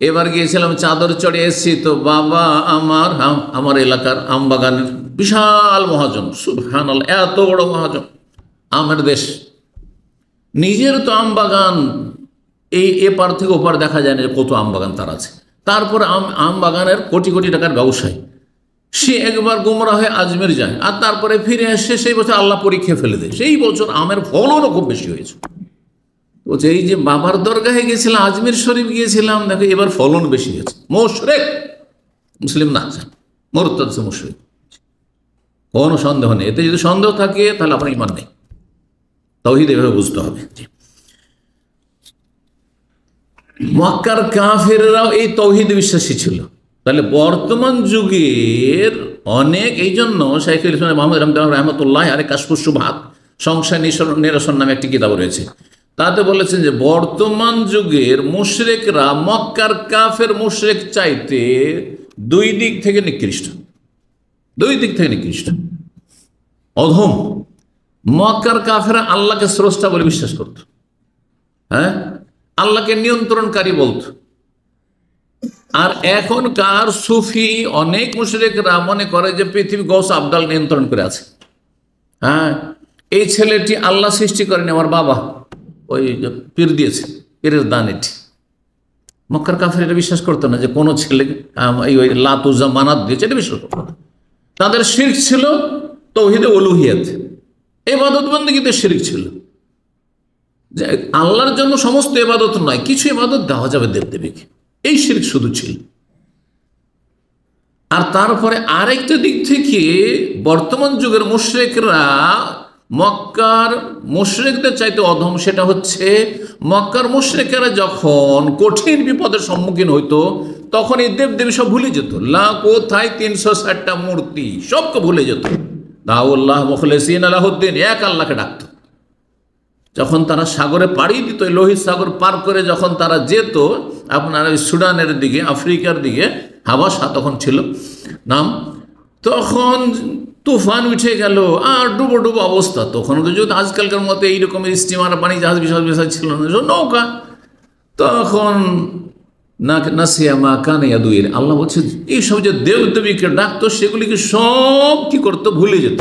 এবার গিয়েছিলাম চাদর চড়ে এসেছি তো বাবা আমার আমার এলাকার আম বাগানের বিশাল মহাজন সুবহান এত বড় মহাজন আমের দেশ নিজের তো আম বাগান এই এপার থেকে ওপার দেখা যায় না যে কত আম বাগান তার আছে তারপর আম আম বাগানের কোটি কোটি টাকার ব্যবসায়ী সে একবার গোমরা হয়ে আজমের যায় আর তারপরে ফিরে এসে সেই বছর আল্লাহ পরীক্ষা ফেলে দেয় সেই বছর আমের ফলনও খুব বেশি হয়েছে বলছে এই যে বাবার দরগাহে গেছিলাম আজমির শরীফ গিয়েছিলাম দেখো এবার ফলন বেশি হয়েছে মোশরেক মুসলিম না যান মরুত্তাদ মুশরেক কোনো সন্দেহ নেই এতে যদি সন্দেহ থাকে তাহলে আপনার ইমান নেই তহিদ এভাবে বুঝতে হবে মক্কার কাফেরাও এই তৌহিদ বিশ্বাসী ছিল তাহলে বর্তমান যুগের অনেক এই জন্য শাইখুল ইসলাম মোহাম্মদ রহমদুল্লাহ রহমতুল্লাহ আরে কাশপুর সুভাত সংসার নিরসন নামে একটি কিতাব রয়েছে তাতে বলেছেন যে বর্তমান যুগের মুশরেকরা মক্কার কাফের মুশরেক চাইতে দুই দিক থেকে নিকৃষ্ট দুই দিক থেকে নিকৃষ্ট অধম মক্কার কাফেরা আল্লাহকে স্রষ্টা বলে বিশ্বাস করত হ্যাঁ আল্লাহকে নিয়ন্ত্রণকারী বলত আর এখনকার সুফি অনেক মুশরেকরা মনে করে যে পৃথিবী গৌস আবদাল নিয়ন্ত্রণ করে আছে হ্যাঁ এই ছেলেটি আল্লাহ সৃষ্টি করেনি আমার বাবা ওই পীর দিয়েছে পীরের দান এটি মক্কার কাফের এটা বিশ্বাস করতো না যে কোনো ছেলে ওই লাতুজা মানাত দিয়েছে এটা বিশ্বাস করতো না তাদের শির্ক ছিল তৌহিদে ওলুহিয়াতে এই কিন্তু শির্ক ছিল যে আল্লাহর জন্য সমস্ত এবাদত নয় কিছু এবাদত দেওয়া যাবে দেবদেবীকে এই শিরিক শুধু ছিল আর তারপরে আরেকটা দিক থেকে বর্তমান যুগের মুশ্রেকরা মক্কার মুশ্রেকদের চাইতে অধম সেটা হচ্ছে মক্কার মুশ্রেকেরা যখন কঠিন বিপদের সম্মুখীন হইতো তখন এই দেবদেবী সব ভুলে যেত লা কোথায় তিনশো ষাটটা মূর্তি সবকে ভুলে যেত দাউল্লাহ সিন আলাহদ্দিন এক আল্লাহকে ডাকতো যখন তারা সাগরে পাড়ি দিত লোহিত সাগর পার করে যখন তারা যেত আপনার ওই সুডানের দিকে আফ্রিকার দিকে হাবাসা তখন ছিল নাম তখন তুফান উঠে গেল আর ডুবো ডুবো অবস্থা তখন যদি আজকালকার মতো এইরকমের স্টিমার পানি জাহাজ বিশাল বিশাল ছিল না নৌকা তখন না নাসিয়া মা কানে আল্লাহ বলছে এইসব যে দেবদেবীকে ডাকতো সেগুলিকে সব কি করতো ভুলে যেত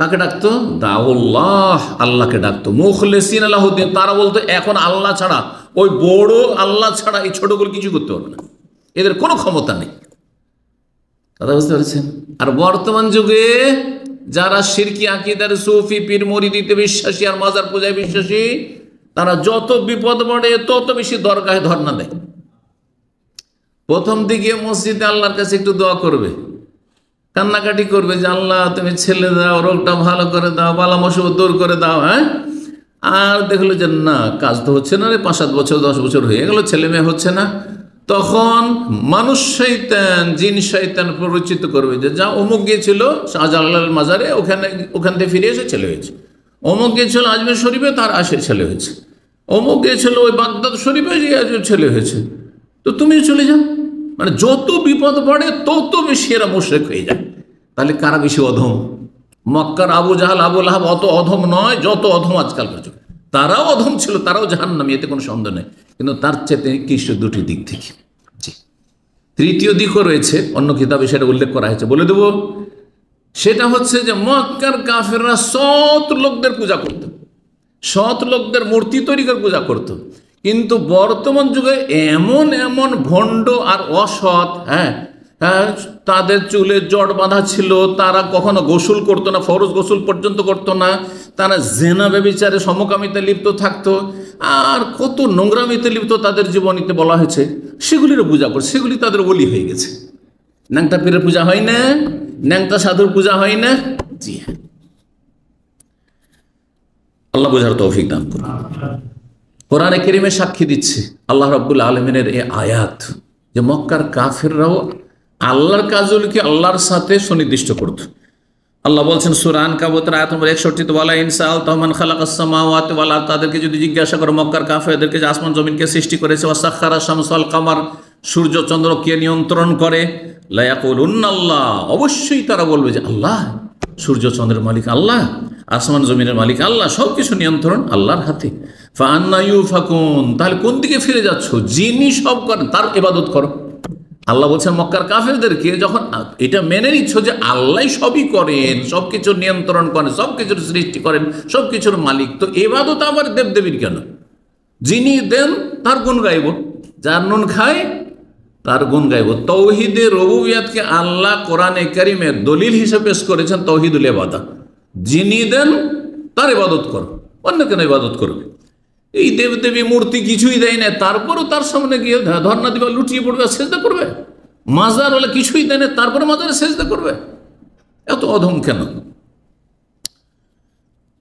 কাকে ডাকতো দাউল্লাহ আল্লাহকে ডাকতো মুখলেসিন আল্লাহদ্দিন তারা বলতো এখন আল্লাহ ছাড়া ওই বড় আল্লাহ ছাড়া এই ছোটগুলো কিছু করতে পারবে না এদের কোনো ক্ষমতা নেই দাদা বুঝতে পারছেন আর বর্তমান যুগে যারা সিরকি আকিদার সুফি পীর দিতে বিশ্বাসী আর মাজার পূজায় বিশ্বাসী তারা যত বিপদ পড়ে তত বেশি দরগায় ধর্না দেয় প্রথম দিকে মসজিদে আল্লাহর কাছে একটু দোয়া করবে কান্নাকাটি করবে যে আল্লাহ তুমি ছেলে দাও রোগটা ভালো করে দাও বালা মশব দূর করে দাও হ্যাঁ আর দেখলো যে না কাজ তো হচ্ছে না রে পাঁচ সাত বছর দশ বছর হয়ে গেল ছেলে মেয়ে হচ্ছে না তখন মানুষ শৈতান জিন শৈতান পরিচিত করবে যে যা অমুক গিয়েছিল শাহজালাল মাজারে ওখানে ওখান থেকে ফিরে এসে ছেলে হয়েছে অমুক গিয়েছিল আজমের শরীফে তার আসে ছেলে হয়েছে অমুক গিয়েছিল ওই বাগদাদ শরীফে যে আজমের ছেলে হয়েছে তো তুমিও চলে যাও মানে যত বিপদ পড়ে তত বেশি এরা মোশেক হয়ে যায় তাহলে কারা বেশি অধম মক্কার আবু জাহাল আবু আহাব অত অধম নয় যত অধম আজকালকার যুগে তারাও অধম ছিল তারাও জাহান নামি এতে কোনো সন্দেহ নেই কিন্তু তার চেতে কৃষ্ণ দুটি দিক থেকে জি তৃতীয় দিকও রয়েছে অন্য কিতাবে সেটা উল্লেখ করা হয়েছে বলে দেব সেটা হচ্ছে যে মক্কার কাফেররা সৎ লোকদের পূজা করত সৎ লোকদের মূর্তি তৈরি করে পূজা করত কিন্তু বর্তমান যুগে এমন এমন ভণ্ড আর অসৎ হ্যাঁ হ্যাঁ, তাদের চুলে জট বাঁধা ছিল তারা কখনো গোসল করতো না ফরজ গোসল পর্যন্ত করতো না তারা জেনা ব্যবিচারে সমকামিতে লিপ্ত থাকতো আর কত নোংরামিতে লিপ্ত তাদের জীবনীতে বলা হয়েছে সেগুলিরও পূজা করে সেগুলি তাদের বলি হয়ে গেছে ন্যাংটা পীরের পূজা হয় না ন্যাংটা সাধুর পূজা হয় না জি হ্যাঁ আল্লাহ বোঝার তো অভিজ্ঞ করুন কোরআনে কেরিমে সাক্ষী দিচ্ছে আল্লাহ রব্বুল আলমিনের এ আয়াত যে মক্কার কাফেররাও আল্লাহর কাজগুলিকে আল্লাহর সাথে সুনির্দিষ্ট করত আল্লাহ বলছেন সুরান কাবুতের আয়াত নম্বর একষট্টিতে বলা আল তহমান খালাক আসসামাওয়াত ওয়ালা তাদেরকে যদি জিজ্ঞাসা করো মক্কার কাফে এদেরকে যে আসমান জমিনকে সৃষ্টি করেছে ওয়াসাক্ষারা শামসাল কামার সূর্য চন্দ্র কে নিয়ন্ত্রণ করে লায়াকুল আল্লাহ অবশ্যই তারা বলবে যে আল্লাহ সূর্য চন্দ্রের মালিক আল্লাহ আসমান জমিনের মালিক আল্লাহ সব কিছু নিয়ন্ত্রণ আল্লাহর হাতে ফা আন্না ইউ ফাকুন তাহলে কোন দিকে ফিরে যাচ্ছ যিনি সব করেন তার এবাদত করো আল্লাহ বলছেন মক্কার কাফেরদেরকে যখন এটা মেনে নিচ্ছ যে আল্লাহ সবই করেন সব কিছুর নিয়ন্ত্রণ করেন সব কিছুর সৃষ্টি করেন সব কিছুর মালিক তো এবাদত আবার দেবদেবীর কেন যিনি দেন তার গুণ গাইব যার নুন খায় তার গুণ গাইব তৌহিদে রবুয়াদকে আল্লাহ কোরআনে করিমের দলিল হিসেবে পেশ করেছেন তৌহিদুল এবাদা যিনি দেন তার ইবাদত কর অন্য কেন ইবাদত করবে এই দেবদেবী মূর্তি কিছুই দেয় না তারপরও তার সামনে গিয়ে ধর্ণা দিবা লুটিয়ে পড়বে সেজতে সেজদা করবে মাজার হলে কিছুই দেয় না তারপরে মাজারে সেজদা করবে এত অধম কেন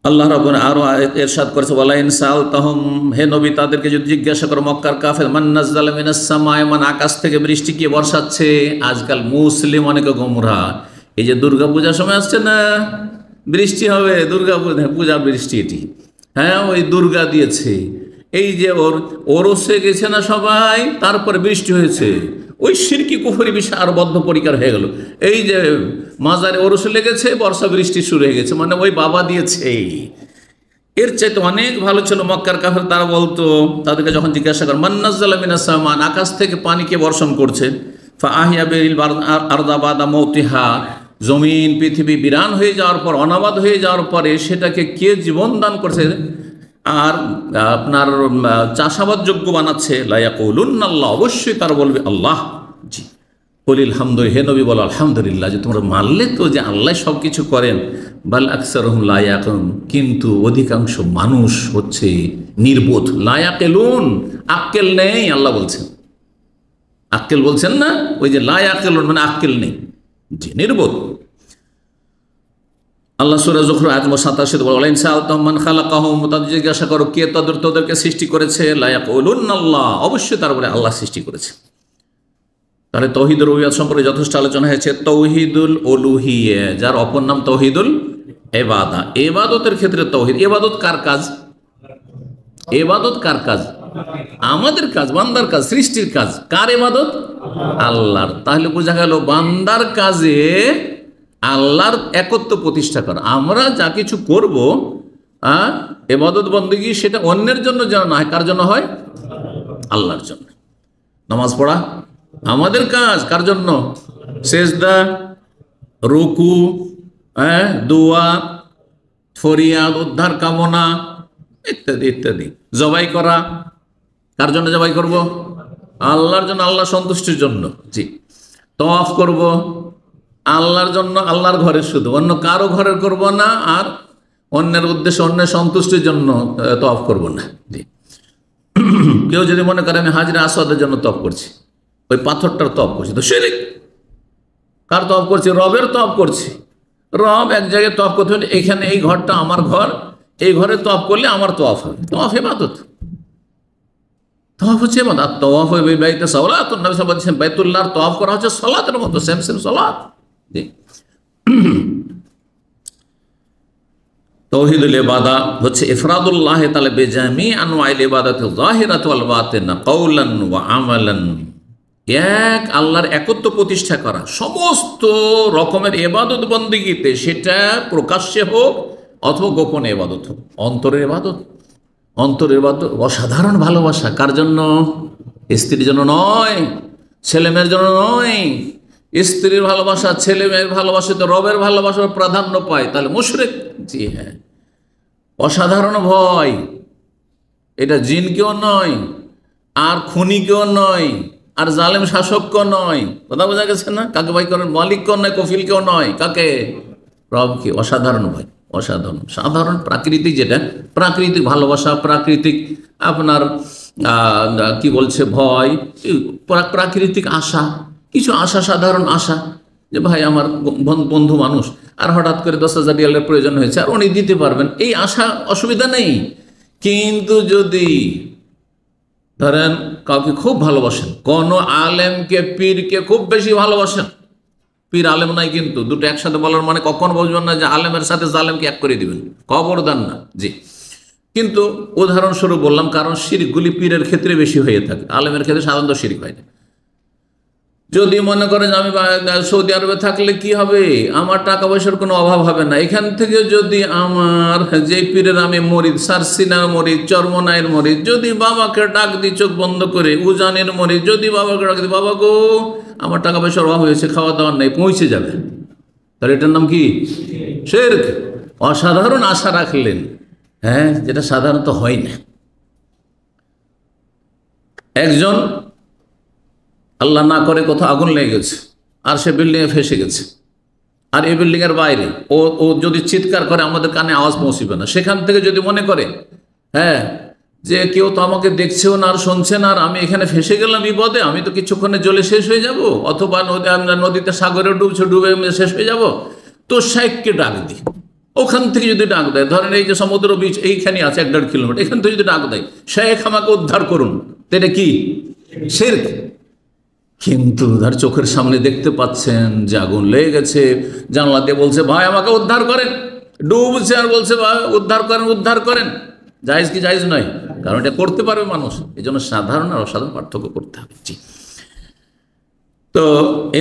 আল্লাহ রব আরো এরশাদ করেছে সাল তাহম হে নবী তাদেরকে যদি জিজ্ঞাসা করো মক্কার কাফের মান্নাজমান আকাশ থেকে বৃষ্টি কি বর্ষাচ্ছে আজকাল মুসলিম অনেকে গোমরা এই যে দুর্গা পূজার সময় আসছে না বৃষ্টি হবে দুর্গা পূজা বৃষ্টি এটি হ্যাঁ ওই দুর্গা দিয়েছে এই যে ওর ওরসে গেছে না সবাই তারপরে বৃষ্টি হয়েছে ওই সিরকি কুফরি বিষয় বদ্ধ পরিকার হয়ে গেল এই যে মাজারে ওরসে লেগেছে বর্ষা বৃষ্টি শুরু হয়ে গেছে মানে ওই বাবা দিয়েছে এর চাইতে অনেক ভালো ছিল মক্কার কাফের তারা বলতো তাদেরকে যখন জিজ্ঞাসা করেন মান্নাজ আকাশ থেকে পানিকে বর্ষণ করছে আহিয়া বেরিল আর্দাবাদা মৌতিহা জমিন পৃথিবী বিরান হয়ে যাওয়ার পর অনাবাদ হয়ে যাওয়ার পরে সেটাকে কে জীবন দান করছে আর আপনার চাষাবাদযোগ্য বানাচ্ছে লায়াকুল্লাহ অবশ্যই তার বলবে আল্লাহ জি বলিল হামদ হে নবী বল আলহামদুলিল্লাহ যে তোমরা মানলে তো যে আল্লাহ সব কিছু করেন বাল আকসার লায়াক কিন্তু অধিকাংশ মানুষ হচ্ছে নির্বোধ লায়াকেলুন আক্কেল নেই আল্লাহ বলছেন আক্কেল বলছেন না ওই যে লায়াকেলুন মানে আক্কেল নেই জিনের বধূ আল্লাহ সুরা জখরু আয়াত সাতাশে বলেন সাহমান তাদের জিজ্ঞাসা করো কে তাদের তাদেরকে সৃষ্টি করেছে লায়াক আল্লাহ অবশ্যই তারপরে আল্লাহ সৃষ্টি করেছে তাহলে তৌহিদ রবিয়াত সম্পর্কে যথেষ্ট আলোচনা হয়েছে তৌহিদুল ওলুহিয়ে যার অপর নাম তহিদুল এবাদা এবাদতের ক্ষেত্রে তৌহিদ এবাদত কার কাজ এবাদত কার কাজ আমাদের কাজ বান্দার কাজ সৃষ্টির কাজ কার এবাদত আল্লাহর তাহলে বোঝা গেল বান্দার কাজে আল্লাহর একত্ব প্রতিষ্ঠা করা আমরা যা কিছু করব এবাদত বন্দী সেটা অন্যের জন্য যেন না হয় কার জন্য হয় আল্লাহর জন্য নামাজ পড়া আমাদের কাজ কার জন্য সেজদা রুকু হ্যাঁ দোয়া ফরিয়াদ উদ্ধার কামনা ইত্যাদি ইত্যাদি জবাই করা কার জন্য জবাই করব আল্লাহর জন্য আল্লাহ সন্তুষ্টির জন্য জি তফ করব আল্লাহর জন্য আল্লাহর ঘরে শুধু অন্য কারো ঘরের করব না আর অন্যের উদ্দেশ্যে অন্যের সন্তুষ্টির জন্য তফ করব না জি কেউ যদি মনে করে আমি হাজিরা আসাদের জন্য তপ করছি ওই পাথরটার তপ করছি তো সেরে কার তপ করছি রবের তপ করছি রব এক জায়গায় তপ করতে এখানে এই ঘরটা আমার ঘর এই ঘরে তপ করলে আমার তফ হবে তফ হেবাদত তফ হচ্ছে এবাদত তওয়াফ ওই নবী সাল্লাল্লাহু আলাইহি বাইতুল্লাহর তওয়াফ করা হচ্ছে সালাতের মতো সেম সেম সালাত জি তৌহিদুল ইবাদা হচ্ছে ইফরাদুল্লাহ তাআলা বেজামি আনওয়াইল ইবাদাত যাহিরাত ওয়াল বাতিনা কওলান ওয়া আমালান এক আল্লাহর একত্ব প্রতিষ্ঠা করা সমস্ত রকমের এবাদত বন্দীগীতে সেটা প্রকাশ্যে হোক অথবা গোপনে এবাদত হোক অন্তরের এবাদত অন্তরের অসাধারণ ভালোবাসা কার জন্য স্ত্রীর জন্য নয় ছেলে মেয়ের জন্য নয় স্ত্রীর ভালোবাসা ছেলে মেয়ের ভালোবাসা তো রবের ভালোবাসা প্রাধান্য পায় তাহলে মুশরেক জি হ্যাঁ অসাধারণ ভয় এটা জিন কেউ নয় আর খুনি কেউ নয় আর জালেম শাসককেও নয় কথা বোঝা গেছে না কাকে ভাই করেন মালিক কেউ নয় কেউ নয় কাকে রবকে অসাধারণ ভয় অসাধারণ সাধারণ প্রাকৃতিক যেটা প্রাকৃতিক ভালোবাসা প্রাকৃতিক আপনার কি বলছে ভয় প্রাকৃতিক আশা কিছু আশা সাধারণ আশা যে ভাই আমার বন্ধু মানুষ আর হঠাৎ করে দশ হাজার রিয়ালের প্রয়োজন হয়েছে আর উনি দিতে পারবেন এই আশা অসুবিধা নেই কিন্তু যদি ধরেন কাউকে খুব ভালোবাসেন কোনো আলেমকে পীরকে খুব বেশি ভালোবাসেন পীর আলেম নাই কিন্তু দুটো একসাথে বলার মানে কখন বুঝবেন না যে আলেমের সাথে জালেমকে এক করে দিবেন কবরদান না জি কিন্তু উদাহরণস্বরূপ বললাম কারণ সিরিকগুলি পীরের ক্ষেত্রে বেশি হয়ে থাকে আলেমের ক্ষেত্রে সাধারণত সিরিক হয় না যদি মনে করেন আমি সৌদি আরবে থাকলে কি হবে আমার টাকা পয়সার কোনো অভাব হবে না এখান থেকে যদি আমার যে পীরের আমি মরিদ সারসিনার মরিদ চর্মনায়ের মরিদ যদি বাবাকে ডাক দিই চোখ বন্ধ করে উজানের মরিদ যদি বাবাকে ডাক দিই বাবা গো আমার টাকা পয়সার অভাব হয়েছে খাওয়া দাওয়ার নেই পৌঁছে যাবে তাহলে এটার নাম কি শের অসাধারণ আশা রাখলেন হ্যাঁ যেটা সাধারণত হয় না একজন আল্লাহ না করে কোথাও আগুন লেগে গেছে আর সে বিল্ডিংয়ে ফেসে গেছে আর এই বিল্ডিংয়ের বাইরে ও ও যদি চিৎকার করে আমাদের কানে আওয়াজ পৌঁছিবে না সেখান থেকে যদি মনে করে হ্যাঁ যে কেউ তো আমাকে দেখছেও না আর শুনছে না আর আমি এখানে ফেসে গেলাম বিপদে আমি তো কিছুক্ষণে জলে শেষ হয়ে যাব অথবা নদীতে সাগরে ডুবছে ডুবে শেষ হয়ে যাব তো শেখকে ডাক দিই ওখান থেকে যদি ডাক দেয় ধরেন এই যে সমুদ্র বিচ এইখানে আছে এক দেড় কিলোমিটার এখান থেকে যদি ডাক দেয় শেখ আমাকে উদ্ধার করুন এটা কি শেখ কিন্তু তার চোখের সামনে দেখতে পাচ্ছেন যে আগুন লেগে গেছে জানলা দিয়ে বলছে ভাই আমাকে উদ্ধার করেন ডুবছে আর বলছে ভাই উদ্ধার করেন উদ্ধার করেন জায়জ কি জায়জ নয় কারণ এটা করতে পারবে মানুষ এই জন্য সাধারণ আর অসাধারণ পার্থক্য করতে হবে তো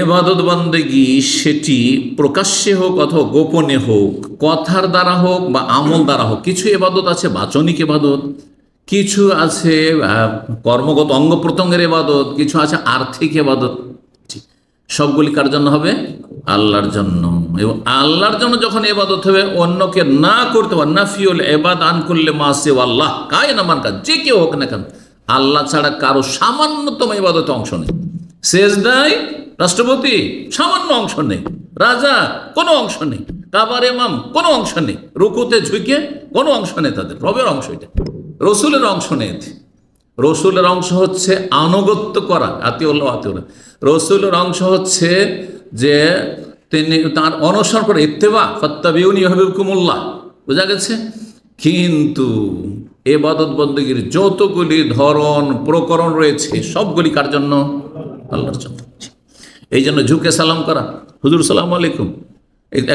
এবাদত বন্দেগি সেটি প্রকাশ্যে হোক অথবা গোপনে হোক কথার দ্বারা হোক বা আমল দ্বারা হোক কিছু এবাদত আছে বাচনিক এবাদত কিছু আছে কর্মগত অঙ্গ প্রত্যঙ্গের এবাদত কিছু আছে আর্থিক এবাদত সবগুলি কার জন্য হবে আল্লাহর জন্য এবং আল্লাহর জন্য যখন এবাদত হবে অন্যকে না করতে পারে না ফিউল এবাদ আন করলে মাসে আল্লাহ কায় না মান যে কেউ হোক না কেন আল্লাহ ছাড়া কারো সামান্যতম এবাদতে অংশ নেই শেষ দেয় রাষ্ট্রপতি সামান্য অংশ নেই রাজা কোনো অংশ নেই কাবার এমাম কোনো অংশ নেই রুকুতে ঝুঁকে কোনো অংশ নেই তাদের রবের অংশ এটা রসুলের অংশ নেন রসুলের অংশ হচ্ছে আনুগত্য করা আতিউল্লাহ আতিউল্লাহ রসুলের অংশ হচ্ছে যে তিনি তার অনুসরণ করে ইত্তেবা ফত্তাবিউনি হবিবকুমুল্লাহ বোঝা গেছে কিন্তু এবাদত বন্দীর যতগুলি ধরন প্রকরণ রয়েছে সবগুলি কার জন্য আল্লাহর জন্য এই জন্য ঝুঁকে সালাম করা হুজুর সালাম আলাইকুম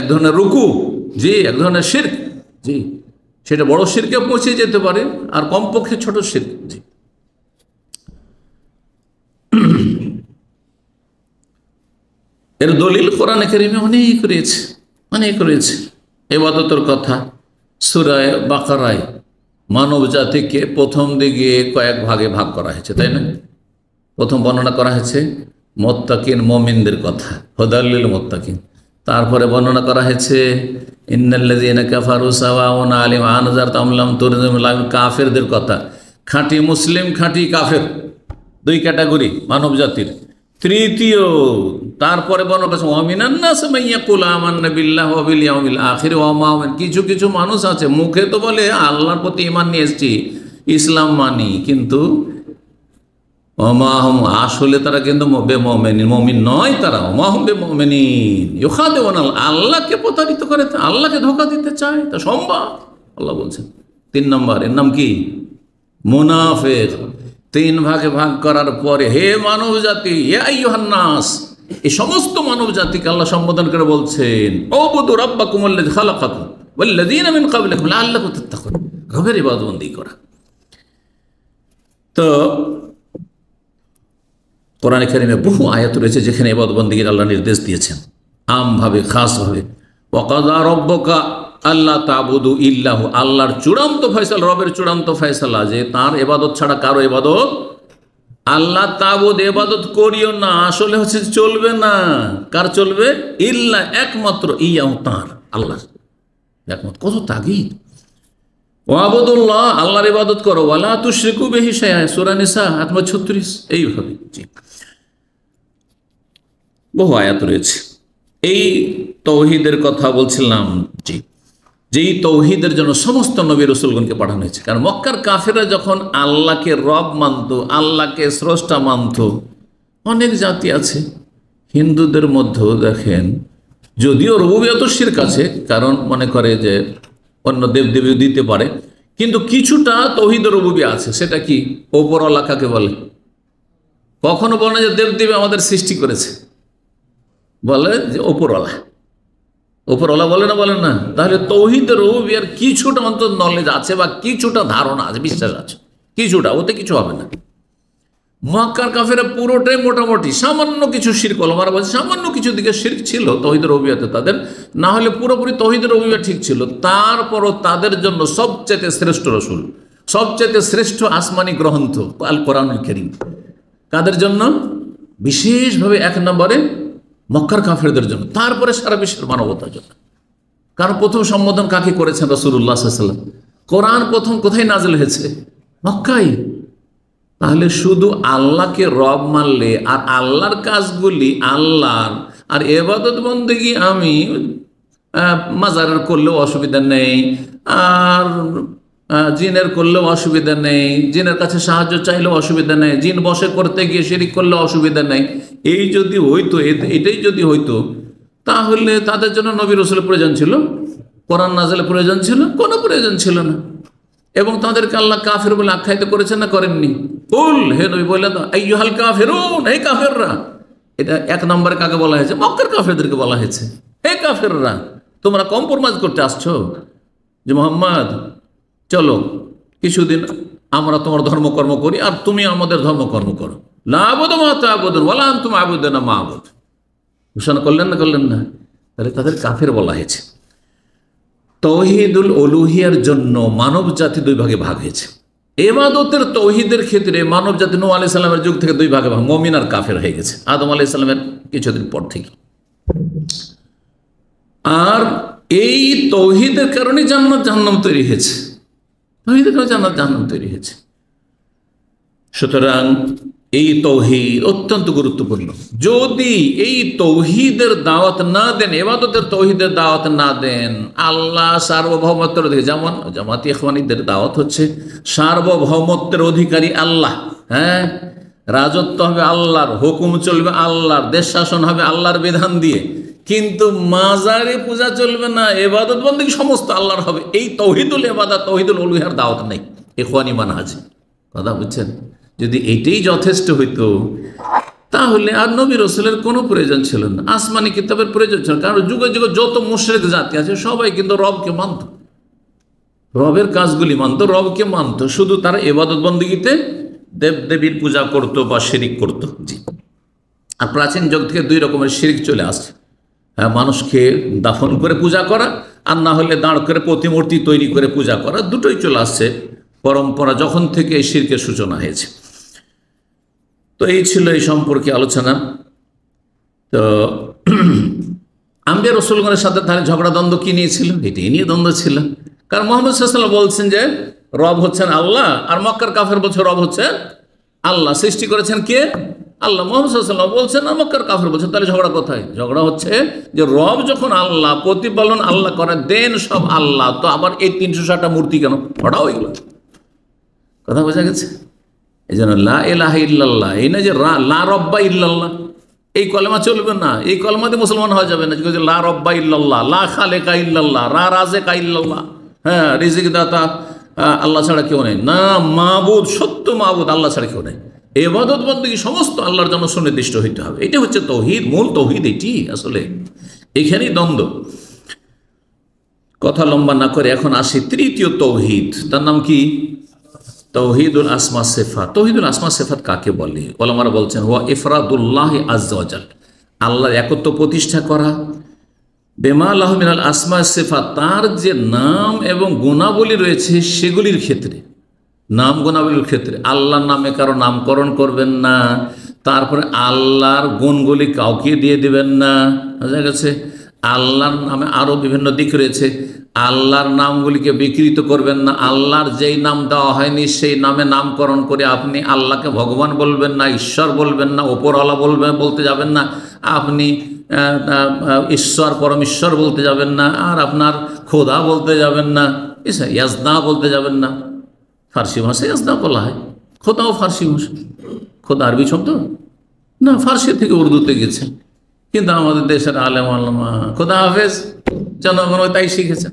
এক ধরনের রুকু জি এক ধরনের শির্ক জি সেটা বড় শিরকে পৌঁছে যেতে পারে আর কমপক্ষে ছোট শির এর দলিল কোরআন কেরিমে অনেক রয়েছে অনেক রয়েছে এবাদতর কথা সুরায় বাকারায় মানব জাতিকে প্রথম দিকে কয়েক ভাগে ভাগ করা হয়েছে তাই না প্রথম বর্ণনা করা হয়েছে মোত্তাকিন মমিনদের কথা হদাল্লিল মোত্তাকিন তারপরে বর্ণনা করা হয়েছে কাফেরদের কথা খাঁটি মুসলিম খাঁটি কাফের দুই ক্যাটাগরি মানব জাতির তৃতীয় তারপরে বর্ণনা করেছে অমিনান্নাসমাইয়াকুল আখির ওমাউমিন কিছু কিছু মানুষ আছে মুখে তো বলে আল্লাহর প্রতি ইমান নিয়ে এসছি ইসলাম মানি কিন্তু অমাহম আসলে তারা কিন্তু মমিন নয় তারা অমাহম বেমমিন ইউখা দেওয়ান আল্লাহকে প্রতারিত করে আল্লাহকে ধোকা দিতে চায় তা সম্ভব আল্লাহ বলছেন তিন নম্বর এর নাম কি মুনাফেক তিন ভাগে ভাগ করার পরে হে মানব জাতি নাস এই সমস্ত মানব জাতিকে আল্লাহ সম্বোধন করে বলছেন অবুদু রব্বা কুমল্লে বললে দিন আমি কাবিল আল্লাহ রবের ইবাদবন্দি করা তো কোরআন খেরিমে বহু আয়াত রয়েছে যেখানে এবাদবন্দিগির আল্লাহ নির্দেশ দিয়েছেন আমভাবে খাসভাবে ওকাদা রব্বকা আল্লাহ তাবুদু ইল্লাহ আল্লাহর চূড়ান্ত ফয়সাল রবের চূড়ান্ত ফয়সালা যে তার এবাদত ছাড়া কারো এবাদত আল্লাহ তাবুদ এবাদত করিও না আসলে হচ্ছে চলবে না কার চলবে ইল্লা একমাত্র ইয়াহ তাঁর আল্লাহ একমাত্র কত তাগিদ ওয়াবদুল্লাহ আল্লাহর ইবাদত করো ওয়ালা তুশ্রিকু বেহিসায় সুরানিসা আত্মা ছত্রিশ এইভাবে বহু আয়াত রয়েছে এই তৌহিদের কথা বলছিলাম জি যেই তৌহিদের জন্য সমস্ত নবী রসুলগণকে পাঠানো হয়েছে কারণ মক্কার কাফেরা যখন আল্লাহকে রব মানত আল্লাহকে স্রষ্টা মানত অনেক জাতি আছে হিন্দুদের মধ্যেও দেখেন যদিও রবুবিয়ত শির কাছে কারণ মনে করে যে অন্য দেবদেবী দিতে পারে কিন্তু কিছুটা তহিদ রবুবি আছে সেটা কি ওপরওয়ালা কাকে বলে কখনো বলে যে দেবদেবী আমাদের সৃষ্টি করেছে বলে যে ওপরওয়ালা ওপরওয়ালা বলে না বলেন না তাহলে তৌহিদ আর কিছুটা অন্তত নলেজ আছে বা কিছুটা ধারণা আছে বিশ্বাস আছে কিছুটা ওতে কিছু হবে না মক্কার কাফেরা পুরোটাই মোটামুটি সামান্য কিছু শির কলমারা বলছে সামান্য কিছু দিকে শির ছিল তহিদ রবিয়াতে তাদের না হলে পুরোপুরি তহিদ রবিয়া ঠিক ছিল তারপরও তাদের জন্য সবচেয়ে শ্রেষ্ঠ রসুল সবচেয়ে শ্রেষ্ঠ আসমানি গ্রন্থ আল কোরআন কেরিম কাদের জন্য বিশেষভাবে এক নম্বরে মক্কার কাফেরদের জন্য তারপরে সারা বিশ্বের মানবতার জন্য কারণ প্রথম সম্বোধন কাকে করেছেন রসুল্লাহ সাল্লাম কোরআন প্রথম কোথায় নাজল হয়েছে মক্কাই তাহলে শুধু আল্লাহকে রব মানলে আর আল্লাহর কাজগুলি আল্লাহর আর এবাদত বন্দেগি আমি মাজারের করলেও অসুবিধা নেই আর জিনের করলেও অসুবিধা নেই জিনের কাছে সাহায্য চাইলেও অসুবিধা নেই জিন বসে করতে গিয়ে শিরিক করলে অসুবিধা নেই এই যদি হইতো এটাই যদি হইতো তাহলে তাদের জন্য নবীর রসুলের প্রয়োজন ছিল কোরআন নাজালের প্রয়োজন ছিল কোনো প্রয়োজন ছিল না এবং তাদেরকে আল্লাহ কাফের বলে আখ্যায়িত করেছেন না করেননি কুল হে নবী বলে আইহাল কাফেরুন হে কাফেররা এটা এক নম্বরে কাকে বলা হয়েছে মক্কার কাফেরদেরকে বলা হয়েছে হে কাফেররা তোমরা কম্প্রোমাইজ করতে আসছো যে মোহাম্মদ চলো কিছুদিন আমরা তোমার ধর্মকর্ম করি আর তুমি আমাদের ধর্মকর্ম করো মা তো আবোদন বলা তুমি না মা আবোধ ঘোষণা করলেন না করলেন না তাহলে তাদের কাফের বলা হয়েছে তহিদুল অলুহিয়ার জন্য মানব জাতি দুই ভাগে ভাগ হয়েছে এমাদতের তহিদের ক্ষেত্রে মানব জাতি নু আলি সাল্লামের যুগ থেকে দুই ভাগে ভাগ মমিন আর কাফের হয়ে গেছে আদম আলি সাল্লামের কিছুদিন পর থেকে আর এই তৌহিদের কারণে জান্নাত জাহান্নাম তৈরি হয়েছে তহিদের কারণে জান্নাত জাহান্নাম তৈরি হয়েছে সুতরাং এই তৌহিদ অত্যন্ত গুরুত্বপূর্ণ যদি এই তৌহিদের দাওয়াত না দেন এবাদতের তৌহিদের দাওয়াত না দেন আল্লাহ সার্বভৌমত্বের অধিকারী যেমন জামাতি এখওয়ানিদের দাওয়াত হচ্ছে সার্বভৌমত্বের অধিকারী আল্লাহ হ্যাঁ রাজত্ব হবে আল্লাহর হুকুম চলবে আল্লাহর দেশ শাসন হবে আল্লাহর বিধান দিয়ে কিন্তু মাজারে পূজা চলবে না এবাদত বন্দী সমস্ত আল্লাহর হবে এই তৌহিদুল এবাদা তৌহিদুল উলুহার দাওয়াত নেই এখওয়ানি মানা আছে কথা বুঝছেন যদি এটাই যথেষ্ট হইতো তাহলে আর নবী রসুলের কোনো প্রয়োজন ছিল না আসমানি কিতাবের প্রয়োজন ছিল কারণ যুগে যুগে যত মুশ্রেক জাতি আছে সবাই কিন্তু রবকে মানত রবের কাজগুলি মানত রবকে মানত শুধু তারা এবাদত বন্দীগীতে দেবদেবীর পূজা করত বা শিরিক করত জি আর প্রাচীন যুগ থেকে দুই রকমের শিরিক চলে আসছে হ্যাঁ, মানুষকে দাফন করে পূজা করা আর না হলে দাঁড় করে প্রতিমূর্তি তৈরি করে পূজা করা দুটোই চলে আসছে পরম্পরা যখন থেকে এই শিরকের সূচনা হয়েছে তো এই ছিল এই সম্পর্কে আলোচনা তো আম্বিয়া রসুলগণের সাথে তাহলে ঝগড়া দ্বন্দ্ব কি নিয়েছিল এটি নিয়ে দ্বন্দ্ব ছিল কারণ মোহাম্মদ সাল্লাহ বলছেন যে রব হচ্ছেন আল্লাহ আর মক্কার কাফের বলছে রব হচ্ছেন আল্লাহ সৃষ্টি করেছেন কে আল্লাহ মোহাম্মদ বলছেন আর মক্কার কাফের বলছে তাহলে ঝগড়া কোথায় ঝগড়া হচ্ছে যে রব যখন আল্লাহ প্রতিপালন আল্লাহ করে দেন সব আল্লাহ তো আবার এই তিনশো ষাটটা মূর্তি কেন ওটাও এগুলো কথা বোঝা গেছে এই জন্য লা এলাহ ইল্লাল্লাহ এই না যে লা রব্বা ইল্লাল্লাহ এই কলেমা চলবে না এই কলমাতে মুসলমান হওয়া যাবে না যে লা রব্বা ইল্লাল্লাহ লা খালেকা ইল্লাল্লাহ রা রাজেকা ইল্লাল্লাহ হ্যাঁ রিজিক দাতা আল্লাহ ছাড়া কেউ নেই না মাবুদ সত্য মাবুদ আল্লাহ ছাড়া কেউ নেই এবাদত বন্দী সমস্ত আল্লাহর জন্য সুনির্দিষ্ট হইতে হবে এটা হচ্ছে তৌহিদ মূল তৌহিদ এটি আসলে এখানেই দ্বন্দ্ব কথা লম্বা না করে এখন আসি তৃতীয় তৌহিদ তার নাম কি তৌহিদুল আসমা সেফাত তৌহিদুল আসমা সেফাত কাকে বলে ওলামারা বলছেন ওয়া ইফরাদুল্লাহ আজাল আল্লাহর একত্র প্রতিষ্ঠা করা বেমাল বেমা আল্লাহমিনাল আসমা সেফা তার যে নাম এবং গুণাবলী রয়েছে সেগুলির ক্ষেত্রে নাম গুণাবলীর ক্ষেত্রে আল্লাহর নামে কারো নামকরণ করবেন না তারপরে আল্লাহর গুণগুলি কাউকে দিয়ে দিবেন না বুঝা গেছে আল্লাহর নামে আরও বিভিন্ন দিক রয়েছে আল্লাহর নামগুলিকে বিকৃত করবেন না আল্লাহর যেই নাম দেওয়া হয়নি সেই নামে নামকরণ করে আপনি আল্লাহকে ভগবান বলবেন না ঈশ্বর বলবেন না ওপরওয়ালা বলবেন বলতে যাবেন না আপনি ঈশ্বর পরমেশ্বর বলতে যাবেন না আর আপনার খোদা বলতে যাবেন না ইয়াজদা বলতে যাবেন না ফার্সি ভাষা ইয়াজদা বলা হয় খোদাও ফার্সি ভাষা খোদা আরবি শব্দ না ফার্সি থেকে উর্দুতে গেছে কিন্তু আমাদের দেশের আলেম আলমা খোদা হাফেজ জনগণ তাই শিখেছেন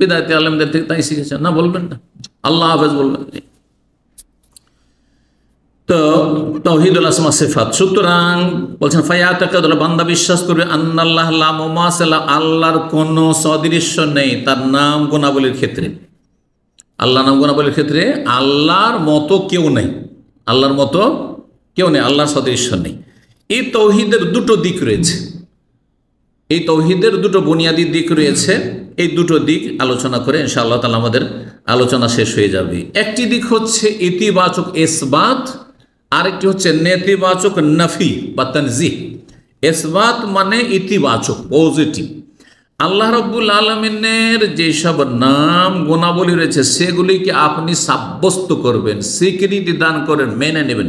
বিদায়তী আলেমদের থেকে তাই শিখেছেন না বলবেন না আল্লাহ হাফেজ বলবেন তো তহিদুল আসমা সেফাত সুতরাং বলছেন ফায়াতাকাদ বান্দা বিশ্বাস করবে আন্নাল্লাহ লামুমাসাল্লাহ আল্লাহর কোনো সদৃশ্য নেই তার নাম গুণাবলীর ক্ষেত্রে আল্লাহ নাম গুণাবলীর ক্ষেত্রে আল্লাহর মতো কেউ নেই আল্লাহর মতো কেউ নেই আল্লাহর সদৃশ্য নেই এই তৌহিদের দুটো দিক রয়েছে এই তৌহিদের দুটো বুনিয়াদী দিক রয়েছে এই দুটো দিক আলোচনা করে ইনশাআল্লাহ তালা আমাদের আলোচনা শেষ হয়ে যাবে একটি দিক হচ্ছে ইতিবাচক এসবাত আরেকটি হচ্ছে নেতিবাচক নাফি বা তনজি এসবাত মানে ইতিবাচক পজিটিভ আল্লাহ রব্বুল আলমিনের যেসব নাম গুণাবলী রয়েছে সেগুলিকে আপনি সাব্যস্ত করবেন স্বীকৃতি দান করেন মেনে নেবেন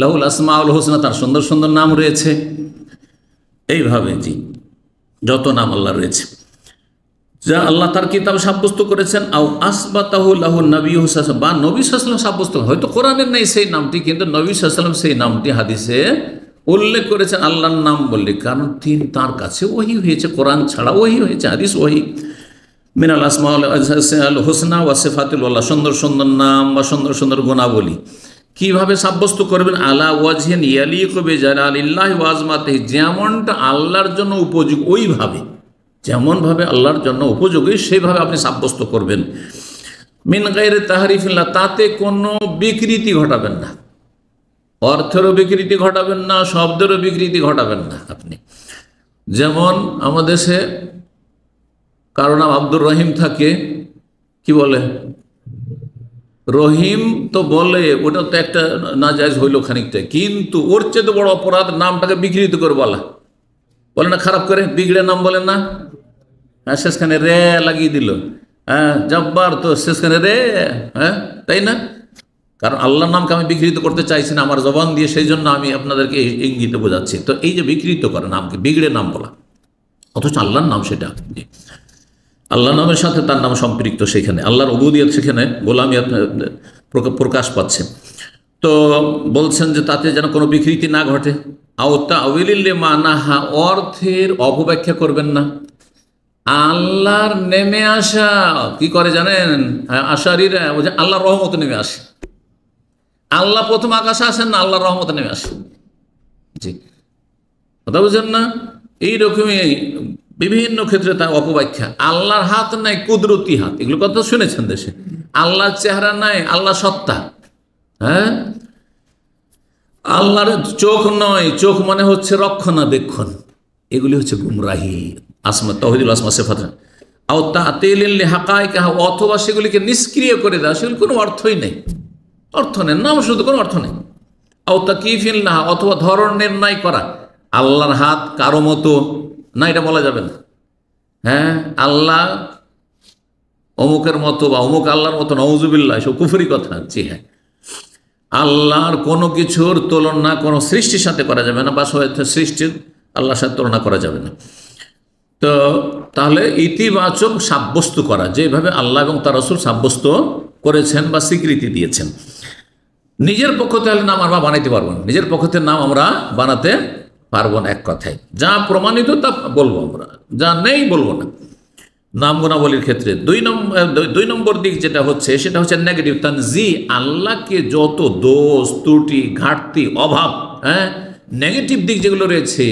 লাহুল আসমাউল হোসনা তার সুন্দর সুন্দর নাম রয়েছে এইভাবে জি যত নাম আল্লাহ রয়েছে যা আল্লাহ তার কিতাব সাব্যস্ত করেছেন আও আসবাতাহ লাহু নবী হুসাম বা নবী সাল্লাম সাব্যস্ত হয়তো কোরআনের নেই সেই নামটি কিন্তু নবী সাল্লাম সেই নামটি হাদিসে উল্লেখ করেছেন আল্লাহর নাম বললে কারণ তিনি তার কাছে ওহি হয়েছে কোরআন ছাড়া ওহি হয়েছে হাদিস ওহি মিনাল আসমাউল হোসনা ওয়াসেফাতুল্লাহ সুন্দর সুন্দর নাম বা সুন্দর সুন্দর গুণাবলী কিভাবে সাব্যস্ত করবেন আলা ওয়াজহেন ইয়ালি কবে আলিল্লাহ ওয়াজমাতে যেমনটা আল্লাহর জন্য উপযোগী ওইভাবে যেমনভাবে আল্লাহর জন্য উপযোগী সেভাবে আপনি সাব্যস্ত করবেন মিন গাইরে তাহারিফিল্লা তাতে কোনো বিকৃতি ঘটাবেন না অর্থেরও বিকৃতি ঘটাবেন না শব্দেরও বিকৃতি ঘটাবেন না আপনি যেমন আমাদের সে কারণ আব্দুর রহিম থাকে কি বলে রহিম তো বলে ওটা তো একটা নাজায়জ হইলো খানিকটা কিন্তু ওর চেয়ে বড় অপরাধ নামটাকে বিকৃত করে বলা বলে না খারাপ করে বিগড়ে নাম বলে না হ্যাঁ শেষখানে রে লাগিয়ে দিল হ্যাঁ জব্বার তো শেষখানে রে হ্যাঁ তাই না কারণ আল্লাহর নামকে আমি বিকৃত করতে চাইছি না আমার জবান দিয়ে সেই জন্য আমি আপনাদেরকে ইঙ্গিতে বোঝাচ্ছি তো এই যে বিকৃত করে নামকে বিগড়ে নাম বলা অথচ আল্লাহর নাম সেটা আল্লাহ নামের সাথে তার নাম সম্পৃক্ত সেখানে আল্লাহর অবুদিয়ত সেখানে গোলামিয়াত প্রকাশ পাচ্ছে তো বলছেন যে তাতে যেন কোনো বিকৃতি না ঘটে আওতা আউলিল্লে মানাহা অর্থের অপব্যাখ্যা করবেন না আল্লাহর নেমে আসা কি করে জানেন আশারিরা বলছে আল্লাহর রহমত নেমে আসে আল্লাহ প্রথম আকাশে আসেন না আল্লাহর রহমত নেমে আসে জি কথা বুঝেন না এইরকমই বিভিন্ন ক্ষেত্রে তার অপব্যাখ্যা আল্লাহর হাত নাই কুদরতি হাত এগুলো কথা শুনেছেন দেশে আল্লাহর চেহারা নাই আল্লাহ সত্তা হ্যাঁ আল্লাহর চোখ নয় চোখ মানে হচ্ছে রক্ষণাবেক্ষণ এগুলি হচ্ছে গুমরাহি আসমা তহিদুল আসমা সেফাত আও তা তেল হাকায় কাহা অথবা সেগুলিকে নিষ্ক্রিয় করে দেওয়া সেগুলি কোনো অর্থই নেই অর্থ নেই নাম শুধু কোনো অর্থ নেই আও তা কি ফিল না অথবা ধরনের নাই করা আল্লাহর হাত কারো মতো না এটা বলা যাবে না হ্যাঁ আল্লাহ অমুকের মতো বা অমুক আল্লাহর মতো নওজুবিল্লাহ এসব কুফুরি কথা জি হ্যাঁ আল্লাহর কোনো কিছুর তুলনা কোনো সৃষ্টির সাথে করা যাবে না বা সৃষ্টির আল্লাহর সাথে তুলনা করা যাবে না তো তাহলে ইতিবাচক সাব্যস্ত করা যেভাবে আল্লাহ এবং তার রসুল সাব্যস্ত করেছেন বা স্বীকৃতি দিয়েছেন নিজের পক্ষ থেকে নাম আমরা বানাইতে পারবো না নিজের পক্ষ থেকে নাম আমরা বানাতে পারবো না এক কথায় যা প্রমাণিত তা বলবো আমরা যা নেই বলবো না নাম গুণাবলীর ক্ষেত্রে দুই নম্বর দুই নম্বর দিক যেটা হচ্ছে সেটা হচ্ছে নেগেটিভ জি আল্লাহকে যত দোষ ত্রুটি ঘাটতি অভাব হ্যাঁ নেগেটিভ দিক যেগুলো রয়েছে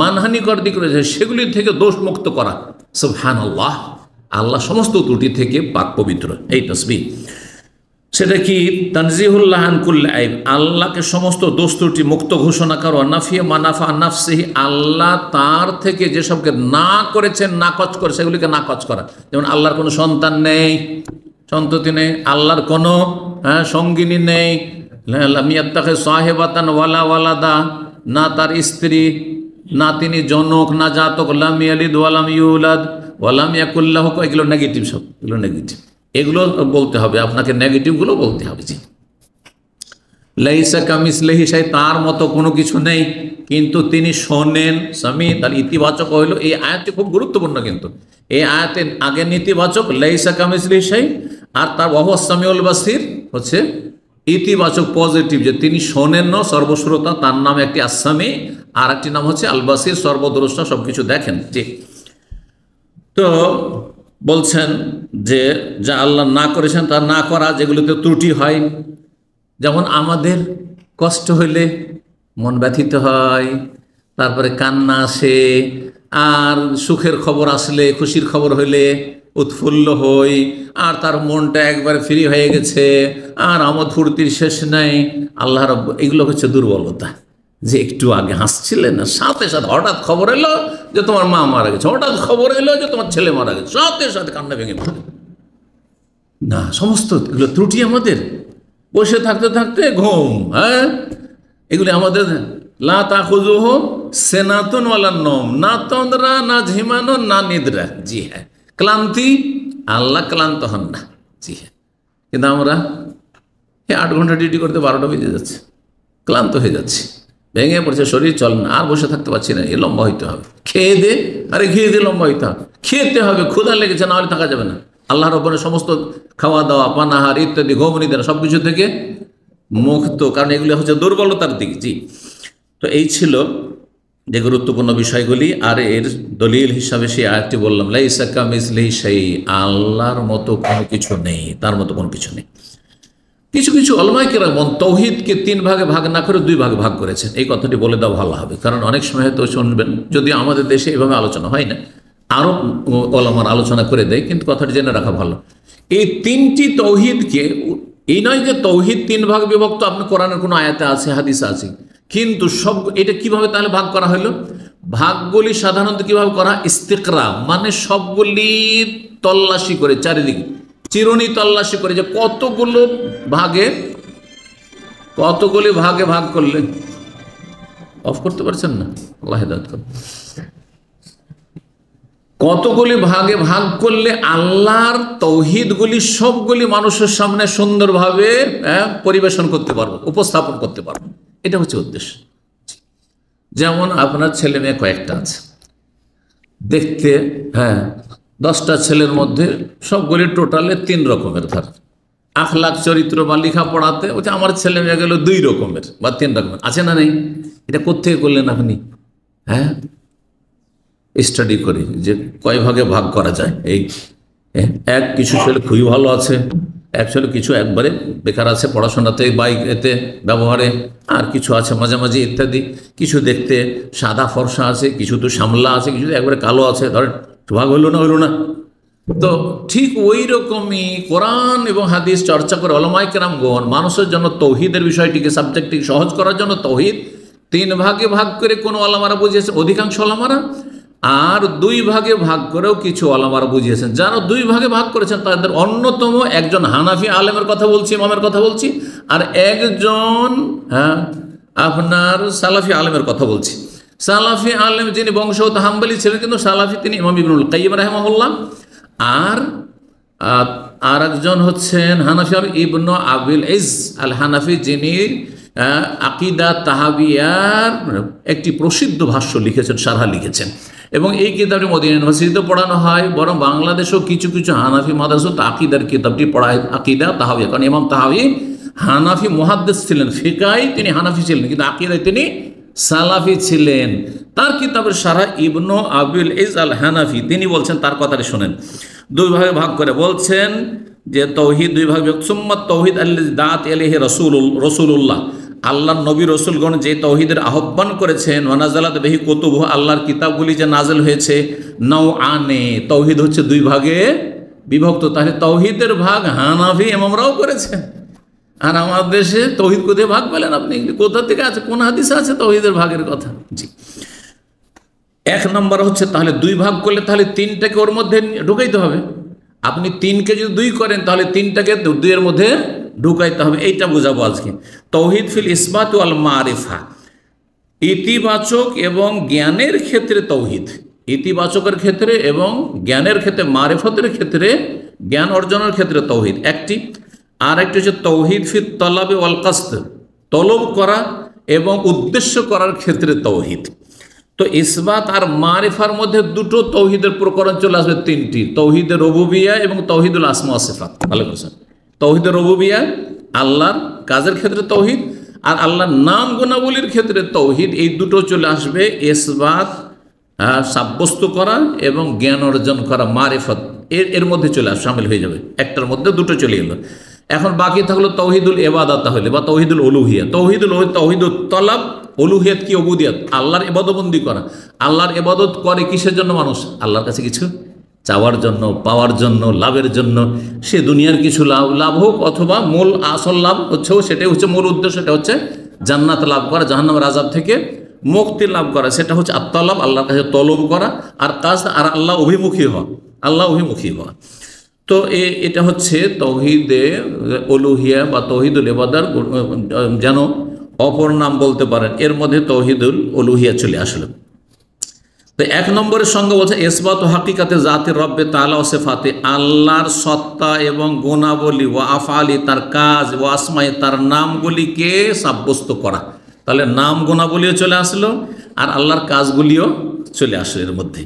মানহানিকর দিক রয়েছে সেগুলির থেকে দোষ মুক্ত করা সব হান আল্লাহ আল্লাহ সমস্ত ত্রুটি থেকে পাক পবিত্র এই তসবি সেটা কি তানজিহুল্লাহান কুল্লা আইব আল্লাহকে সমস্ত দোস্তুটি মুক্ত ঘোষণা করো নাফিয়া মানাফা নাফসিহি আল্লাহ তার থেকে যেসবকে না করেছেন কচ করে সেগুলিকে কচ করা যেমন আল্লাহর কোনো সন্তান নেই সন্ততি নেই আল্লাহর কোনো হ্যাঁ সঙ্গিনী নেই লামিয়াত্তাকে সাহেবাতান ওয়ালা ওয়ালাদা না তার স্ত্রী না তিনি জনক না জাতক লামিয়ালিদ ওয়ালাম ইউলাদ ওয়ালাম ইয়াকুল্লাহ এগুলো নেগেটিভ সব এগুলো নেগেটিভ এগুলো বলতে হবে আপনাকে নেগেটিভগুলো বলতে হবে জি লাইসা কামিস লেহিসাই তার মতো কোনো কিছু নেই কিন্তু তিনি শোনেন স্বামী তার ইতিবাচক হইল এই আয়াতটি খুব গুরুত্বপূর্ণ কিন্তু এই আয়াতে আগে নেতিবাচক লাইসা কামিস লেহিসাই আর তার অহস্বামীউল বাসির হচ্ছে ইতিবাচক পজিটিভ যে তিনি শোনেন না সর্বশ্রোতা তার নাম একটি আসামি আর একটি নাম হচ্ছে আলবাসির সর্বদ্রষ্টা সব কিছু দেখেন ঠিক তো বলছেন যে যা আল্লাহ না করেছেন তা না করা যেগুলোতে ত্রুটি হয় যেমন আমাদের কষ্ট হইলে মন ব্যথিত হয় তারপরে কান্না আসে আর সুখের খবর আসলে খুশির খবর হইলে উৎফুল্ল হই আর তার মনটা একবার ফ্রি হয়ে গেছে আর আমদ ফুর্তির শেষ নাই আল্লাহর এগুলো হচ্ছে দুর্বলতা যে একটু আগে হাসছিলেন সাথে সাথে হঠাৎ খবর এলো যে তোমার মা মারা গেছে হঠাৎ খবর এলো যে তোমার ছেলে মারা গেছে সাথে সাথে কান্না ভেঙে পড়ে না সমস্ত এগুলো ত্রুটি আমাদের বসে থাকতে থাকতে ঘুম হ্যাঁ এগুলি আমাদের লা তাকুজুহ সেনাতুন ওয়ালা নম না তন্দ্রা না ঝিমানো না নিদ্রা জি হ্যাঁ ক্লান্তি আল্লাহ ক্লান্ত হন না জি হ্যাঁ কিন্তু আমরা আট ঘন্টা ডিউটি করতে বারোটা বেজে যাচ্ছে ক্লান্ত হয়ে যাচ্ছে ভেঙে পড়ছে শরীর চল না আর বসে থাকতে পারছি না এ লম্বা হইতে হবে খেয়ে দে আরে খেয়ে দে লম্বা হইতে হবে খেতে হবে ক্ষুধা লেগেছে না হলে থাকা যাবে না আল্লাহ রব্বানের সমস্ত খাওয়া দাওয়া পানাহার ইত্যাদি ঘুম দেয় সব কিছু থেকে মুক্ত কারণ এগুলি হচ্ছে দুর্বলতার দিক জি তো এই ছিল যে গুরুত্বপূর্ণ বিষয়গুলি আর এর দলিল হিসাবে সেই আরেকটি বললাম লাইসাকা মিসলি সেই আল্লাহর মতো কোনো কিছু নেই তার মতো কোনো কিছু নেই কিছু কিছু অলমায় কেরামন তৌহিদকে তিন ভাগে ভাগ না করে দুই ভাগে ভাগ করেছেন এই কথাটি বলে দেওয়া ভালো হবে কারণ অনেক সময় হয়তো শুনবেন যদি আমাদের দেশে এভাবে আলোচনা হয় না আরও অলমার আলোচনা করে দেয় কিন্তু কথাটি জেনে রাখা ভালো এই তিনটি তৌহিদকে এই নয় যে তৌহিদ তিন ভাগ বিভক্ত আপনি কোরআনের কোনো আয়াতে আছে হাদিস আছে কিন্তু সব এটা কিভাবে তাহলে ভাগ করা হলো ভাগগুলি সাধারণত কিভাবে করা ইস্তেকরা মানে সবগুলি তল্লাশি করে চারিদিকে চিরুনি তল্লাশি করে যে কতগুলো ভাগে কতগুলি ভাগে ভাগ করলে অফ করতে পারছেন না আল্লাহ কতগুলি ভাগে ভাগ করলে আল্লাহর তৌহিদগুলি সবগুলি মানুষের সামনে সুন্দরভাবে হ্যাঁ, পরিবেশন করতে পারবো উপস্থাপন করতে পারবো এটা হচ্ছে উদ্দেশ্য যেমন আপনার ছেলে মেয়ে কয়েকটা আছে দেখতে হ্যাঁ দশটা ছেলের মধ্যে সবগুলি টোটালে তিন রকমের ধার আখলাখ চরিত্র বা লেখা পড়াতে ওটা আমার ছেলে মেয়ে গেল দুই রকমের বা তিন রকমের আছে না নেই এটা কোথেকে করলেন আপনি হ্যাঁ স্টাডি করি যে কয় ভাগে ভাগ করা যায় এই হ্যাঁ? এক কিছু ছেলে খুবই ভালো আছে এক ছেলে কিছু একবারে বেকার আছে পড়াশোনাতে বাইক এতে ব্যবহারে আর কিছু আছে মাঝামাঝি ইত্যাদি কিছু দেখতে সাদা ফর্সা আছে কিছু তো সামলা আছে কিছু একবারে কালো আছে ধরেন ভাগ হইল না হইল না তো ঠিক ওই রকমই কোরআন এবং হাদিস চর্চা করে অলমাই গোহন মানুষের জন্য তৌহিদের বিষয়টিকে সাবজেক্টটিকে সহজ করার জন্য তৌহিদ তিন ভাগে ভাগ করে কোনো আলামারা বুঝিয়েছে অধিকাংশ আলামারা আর দুই ভাগে ভাগ করেও কিছু আলামারা বুঝিয়েছেন যারা দুই ভাগে ভাগ করেছেন তাদের অন্যতম একজন হানাফি আলেমের কথা বলছি ইমামের কথা বলছি আর একজন হ্যাঁ আপনার সালাফি আলেমের কথা বলছি সালাফি আলম যিনি বংশগত হাম্বালি ছিলেন কিন্তু সালাফি তিনি ইমাম ইবনুল কাইম রাহেমাহুল্লাহ আর আর একজন হচ্ছেন হানাফি ইবন আবিল ইজ আল হানাফি যিনি আকিদা তাহাবিয়ার একটি প্রসিদ্ধ ভাষ্য লিখেছেন সারহা লিখেছেন এবং এই কিতাবটি মদিনা ইউনিভার্সিটিতে পড়ানো হয় বরং বাংলাদেশেও কিছু কিছু হানাফি মাদাসও আকিদার কিতাবটি পড়ায় আকিদা তাহাবিয়া কারণ ইমাম তাহাবি হানাফি মহাদ্দেশ ছিলেন ফিকাই তিনি হানাফি ছিলেন কিন্তু আকিদায় তিনি সালাফি ছিলেন তার কিতাবের সারা ইবনু আবুল ইজ আল হানাফি তিনি বলছেন তার কথাটি শোনেন দুই ভাগে ভাগ করে বলছেন যে তৌহিদ দুই ভাগ সুম্মত তৌহিদ আল্লি দাঁত আলিহে রসুল রসুল্লাহ আল্লাহ নবী রসুলগণ যে তৌহিদের আহ্বান করেছেন ওয়ানাজালাত বেহি কতুবু আল্লাহর কিতাবগুলি যে নাজেল হয়েছে নৌ আনে তৌহিদ হচ্ছে দুই ভাগে বিভক্ত তাহলে তৌহিদের ভাগ হানাফি এমরাও করেছেন আর আমার দেশে তহিদ কোথায় ভাগ পেলেন আপনি কোথা থেকে আছে কোন হাদিসে আছে তহিদের ভাগের কথা জি এক নম্বর হচ্ছে তাহলে দুই ভাগ করলে তাহলে তিনটাকে ওর মধ্যে ঢুকাইতে হবে আপনি তিনকে যদি দুই করেন তাহলে তিনটাকে দুইয়ের মধ্যে ঢুকাইতে হবে এইটা বোঝাবো আজকে তহিদ ফিল ইসমাত আল মারিফা ইতিবাচক এবং জ্ঞানের ক্ষেত্রে তৌহিদ ইতিবাচকের ক্ষেত্রে এবং জ্ঞানের ক্ষেত্রে মারেফতের ক্ষেত্রে জ্ঞান অর্জনের ক্ষেত্রে তৌহিদ একটি আর একটি হচ্ছে তৌহিদ ফির তলাবে অলকাস্ত তলব করা এবং উদ্দেশ্য করার ক্ষেত্রে তৌহিদ তো ইসবাত আর মারিফার মধ্যে দুটো তৌহিদের প্রকরণ চলে আসবে তিনটি তৌহিদে রবুবিয়া এবং তৌহিদুল আসমা আসিফাত ভালো করছেন তৌহিদের রবুবিয়া আল্লাহর কাজের ক্ষেত্রে তৌহিদ আর আল্লাহর নাম গুণাবলীর ক্ষেত্রে তৌহিদ এই দুটো চলে আসবে ইসবাত সাব্যস্ত করা এবং জ্ঞান অর্জন করা মারিফত এর এর মধ্যে চলে আস সামিল হয়ে যাবে একটার মধ্যে দুটো চলে এলো এখন বাকি থাকলো তৌহিদুল এবাদা তাহলে বা তৌহিদুল অলুহিয়া তৌহিদুল তৌহিদুল তলাব অলুহিয়াত কি অবুদিয়াত আল্লাহর এবাদবন্দি করা আল্লাহর এবাদত করে কিসের জন্য মানুষ আল্লাহর কাছে কিছু চাওয়ার জন্য পাওয়ার জন্য লাভের জন্য সে দুনিয়ার কিছু লাভ লাভ হোক অথবা মূল আসল লাভ হচ্ছেও সেটাই হচ্ছে মূল উদ্দেশ্য সেটা হচ্ছে জান্নাত লাভ করা জাহান্নাম রাজাব থেকে মুক্তি লাভ করা সেটা হচ্ছে আত্মলাভ আল্লাহর কাছে তলব করা আর কাজ আর আল্লাহ অভিমুখী হওয়া আল্লাহ অভিমুখী হওয়া তো এটা হচ্ছে তহিদে অলুহিয়া বা তহিদুল এবাদার যেন অপর নাম বলতে পারেন এর মধ্যে তহিদুল অলুহিয়া চলে আসলো তো এক নম্বরের সঙ্গে বলছে এসবাত হাকিকাতে জাতির রব্বে তালা ও সেফাতে আল্লাহর সত্তা এবং গুণাবলী ও আফালি তার কাজ ও আসমাই তার নামগুলিকে সাব্যস্ত করা তাহলে নাম গুণাবলীও চলে আসলো আর আল্লাহর কাজগুলিও চলে আসলো এর মধ্যে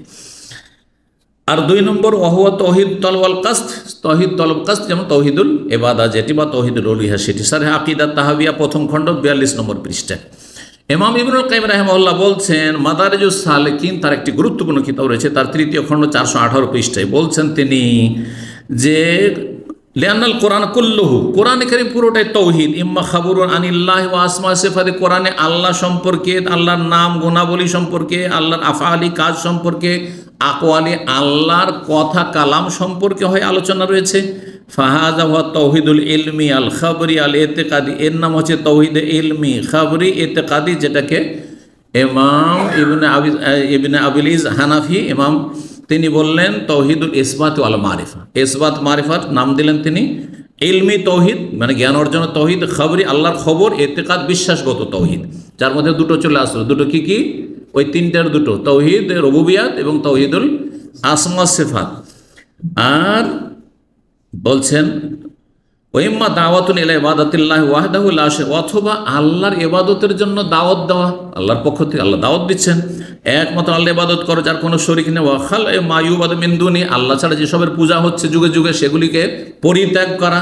আর দুই নম্বর অহুয়া তহিদ তলওয়াল কাস্ত তহিদ তলব কাস্ত যেমন তহিদুল এবাদা যেটি বা তহিদুল অলিহা সেটি স্যার হ্যাঁ আকিদা তাহাবিয়া প্রথম খণ্ড বিয়াল্লিশ নম্বর পৃষ্ঠা এমাম ইবনুল কাইম রাহেমাল্লাহ বলছেন মাদারেজুল সালেকিন তার একটি গুরুত্বপূর্ণ কিতাব রয়েছে তার তৃতীয় খণ্ড চারশো আঠারো পৃষ্ঠায় বলছেন তিনি যে লিয়ানাল কোরআন কুল্লহু কোরআন করিম পুরোটাই তৌহিদ ইম্মা খাবুর আনিল্লাহ ও আসমা সেফাদে কোরআনে আল্লাহ সম্পর্কে আল্লাহর নাম গুণাবলী সম্পর্কে আল্লাহর আফা আলী কাজ সম্পর্কে আকোয়ালে আল্লাহর কথা কালাম সম্পর্কে হয় আলোচনা রয়েছে ফাহাজা হওয়া তৌহিদুল ইলমি আল খাবরি আল এতেকাদি এর নাম হচ্ছে তৌহিদ ইলমি খাবরি এতেকাদি যেটাকে এমাম ইবনে আবি ইবনে আবিলিজ হানাফি এমাম তিনি বললেন তৌহিদুল ইসবাত আল মারিফা ইসবাত মারিফার নাম দিলেন তিনি ইলমি তৌহিদ মানে জ্ঞান অর্জন তৌহিদ খবরই আল্লাহর খবর এতেকাত বিশ্বাসগত তৌহিদ যার মধ্যে দুটো চলে আসলো দুটো কি কি ওই তিনটার দুটো তৌহিদ রবুবিয়াত এবং তৌহিদুল আসমা সেফাত আর বলছেন ওইম্মা দাওয়াতুন এলা এবাদাতিল্লাহ ওয়াহদাহুল আসে অথবা আল্লাহর এবাদতের জন্য দাওয়াত দেওয়া আল্লাহর পক্ষ থেকে আল্লাহ দাওয়াত দিচ্ছেন একমাত্র আল্লাহ এবাদত করো যার কোনো শরিক নেই ওয়াখাল এ মায়ুবাদ মিন্দুনি আল্লাহ ছাড়া যেসবের পূজা হচ্ছে যুগে যুগে সেগুলিকে পরিত্যাগ করা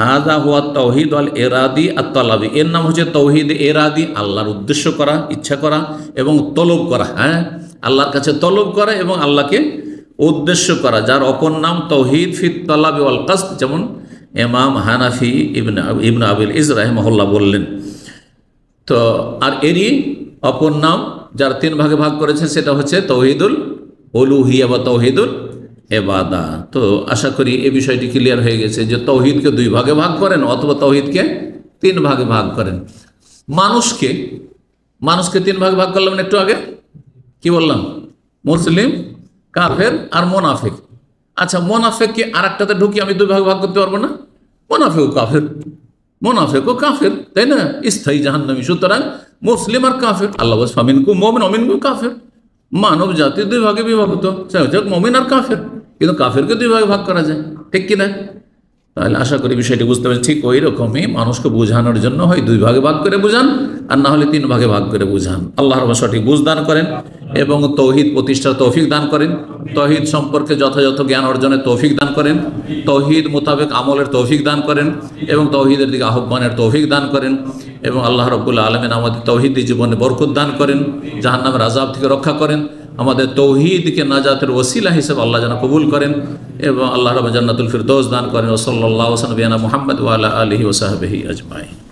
হাজা হুয়া তৌহিদ আল এরাদি আর তলাবি এর নাম হচ্ছে তৌহিদ এরাদি আল্লাহর উদ্দেশ্য করা ইচ্ছা করা এবং তলব করা হ্যাঁ আল্লাহর কাছে তলব করা এবং আল্লাহকে উদ্দেশ্য করা যার অপর নাম তৌহিদ ফিত তলাবি ওয়াল কাস্ত যেমন Imam Hanafi Ibn Ibn Abil Izz রাহেমহল্লা বললেন তো আর এরই অপর নাম যার তিন ভাগে ভাগ করেছে সেটা হচ্ছে তৌহিদুল অলুহিয়া বা তৌহিদুল এবাদা তো আশা করি এই বিষয়টি ক্লিয়ার হয়ে গেছে যে তৌহিদকে দুই ভাগে ভাগ করেন অথবা তৌহিদকে তিন ভাগে ভাগ করেন মানুষকে মানুষকে তিন ভাগে ভাগ করলাম মানে একটু আগে কি বললাম মুসলিম কাফের আর মোনাফিক আচ্ছা মুনাফিক আর আরেকটাতে ঢুকি আমি দুই ভাগ ভাগ করতে পারবো না মুনাফিক কাফের মুনাফিক ও কাফের তাই না স্থায়ী জাহান্নামী সুতরাং মুসলিম আর কাফের আল্লাহ ফামিনকু মোমিন অমিনকু কাফের মানব জাতি দুই ভাগে বিভক্ত মমিন আর কাফের কিন্তু কাফেরকে দুই ভাগে ভাগ করা যায় ঠিক কিনা তাহলে আশা করি বিষয়টি বুঝতে পারছি ঠিক ওই রকমই মানুষকে বোঝানোর জন্য হয় দুই ভাগে ভাগ করে বোঝান আর না হলে তিন ভাগে ভাগ করে বোঝান আল্লাহর সঠিক বুঝ দান করেন এবং তৌহিদ প্রতিষ্ঠার তৌফিক দান করেন তৌহিদ সম্পর্কে যথাযথ জ্ঞান অর্জনের তৌফিক দান করেন তৌহিদ মোতাবেক আমলের তৌফিক দান করেন এবং তৌহিদের দিকে আহ্বানের তৌফিক দান করেন এবং আল্লাহ রবুল্লা আলমেন আমাদের তৌহিদি জীবনে বরকুদ দান করেন জাহান্নামের আজাব থেকে রক্ষা করেন ہمارے توحید کے نازاتر وسیلہ حساب اللہ جانا قبول کریں اللہ رب جنت الفردوس دان کریں سل اللہ وسلم محمد ولا علی وصحبہ اجمائی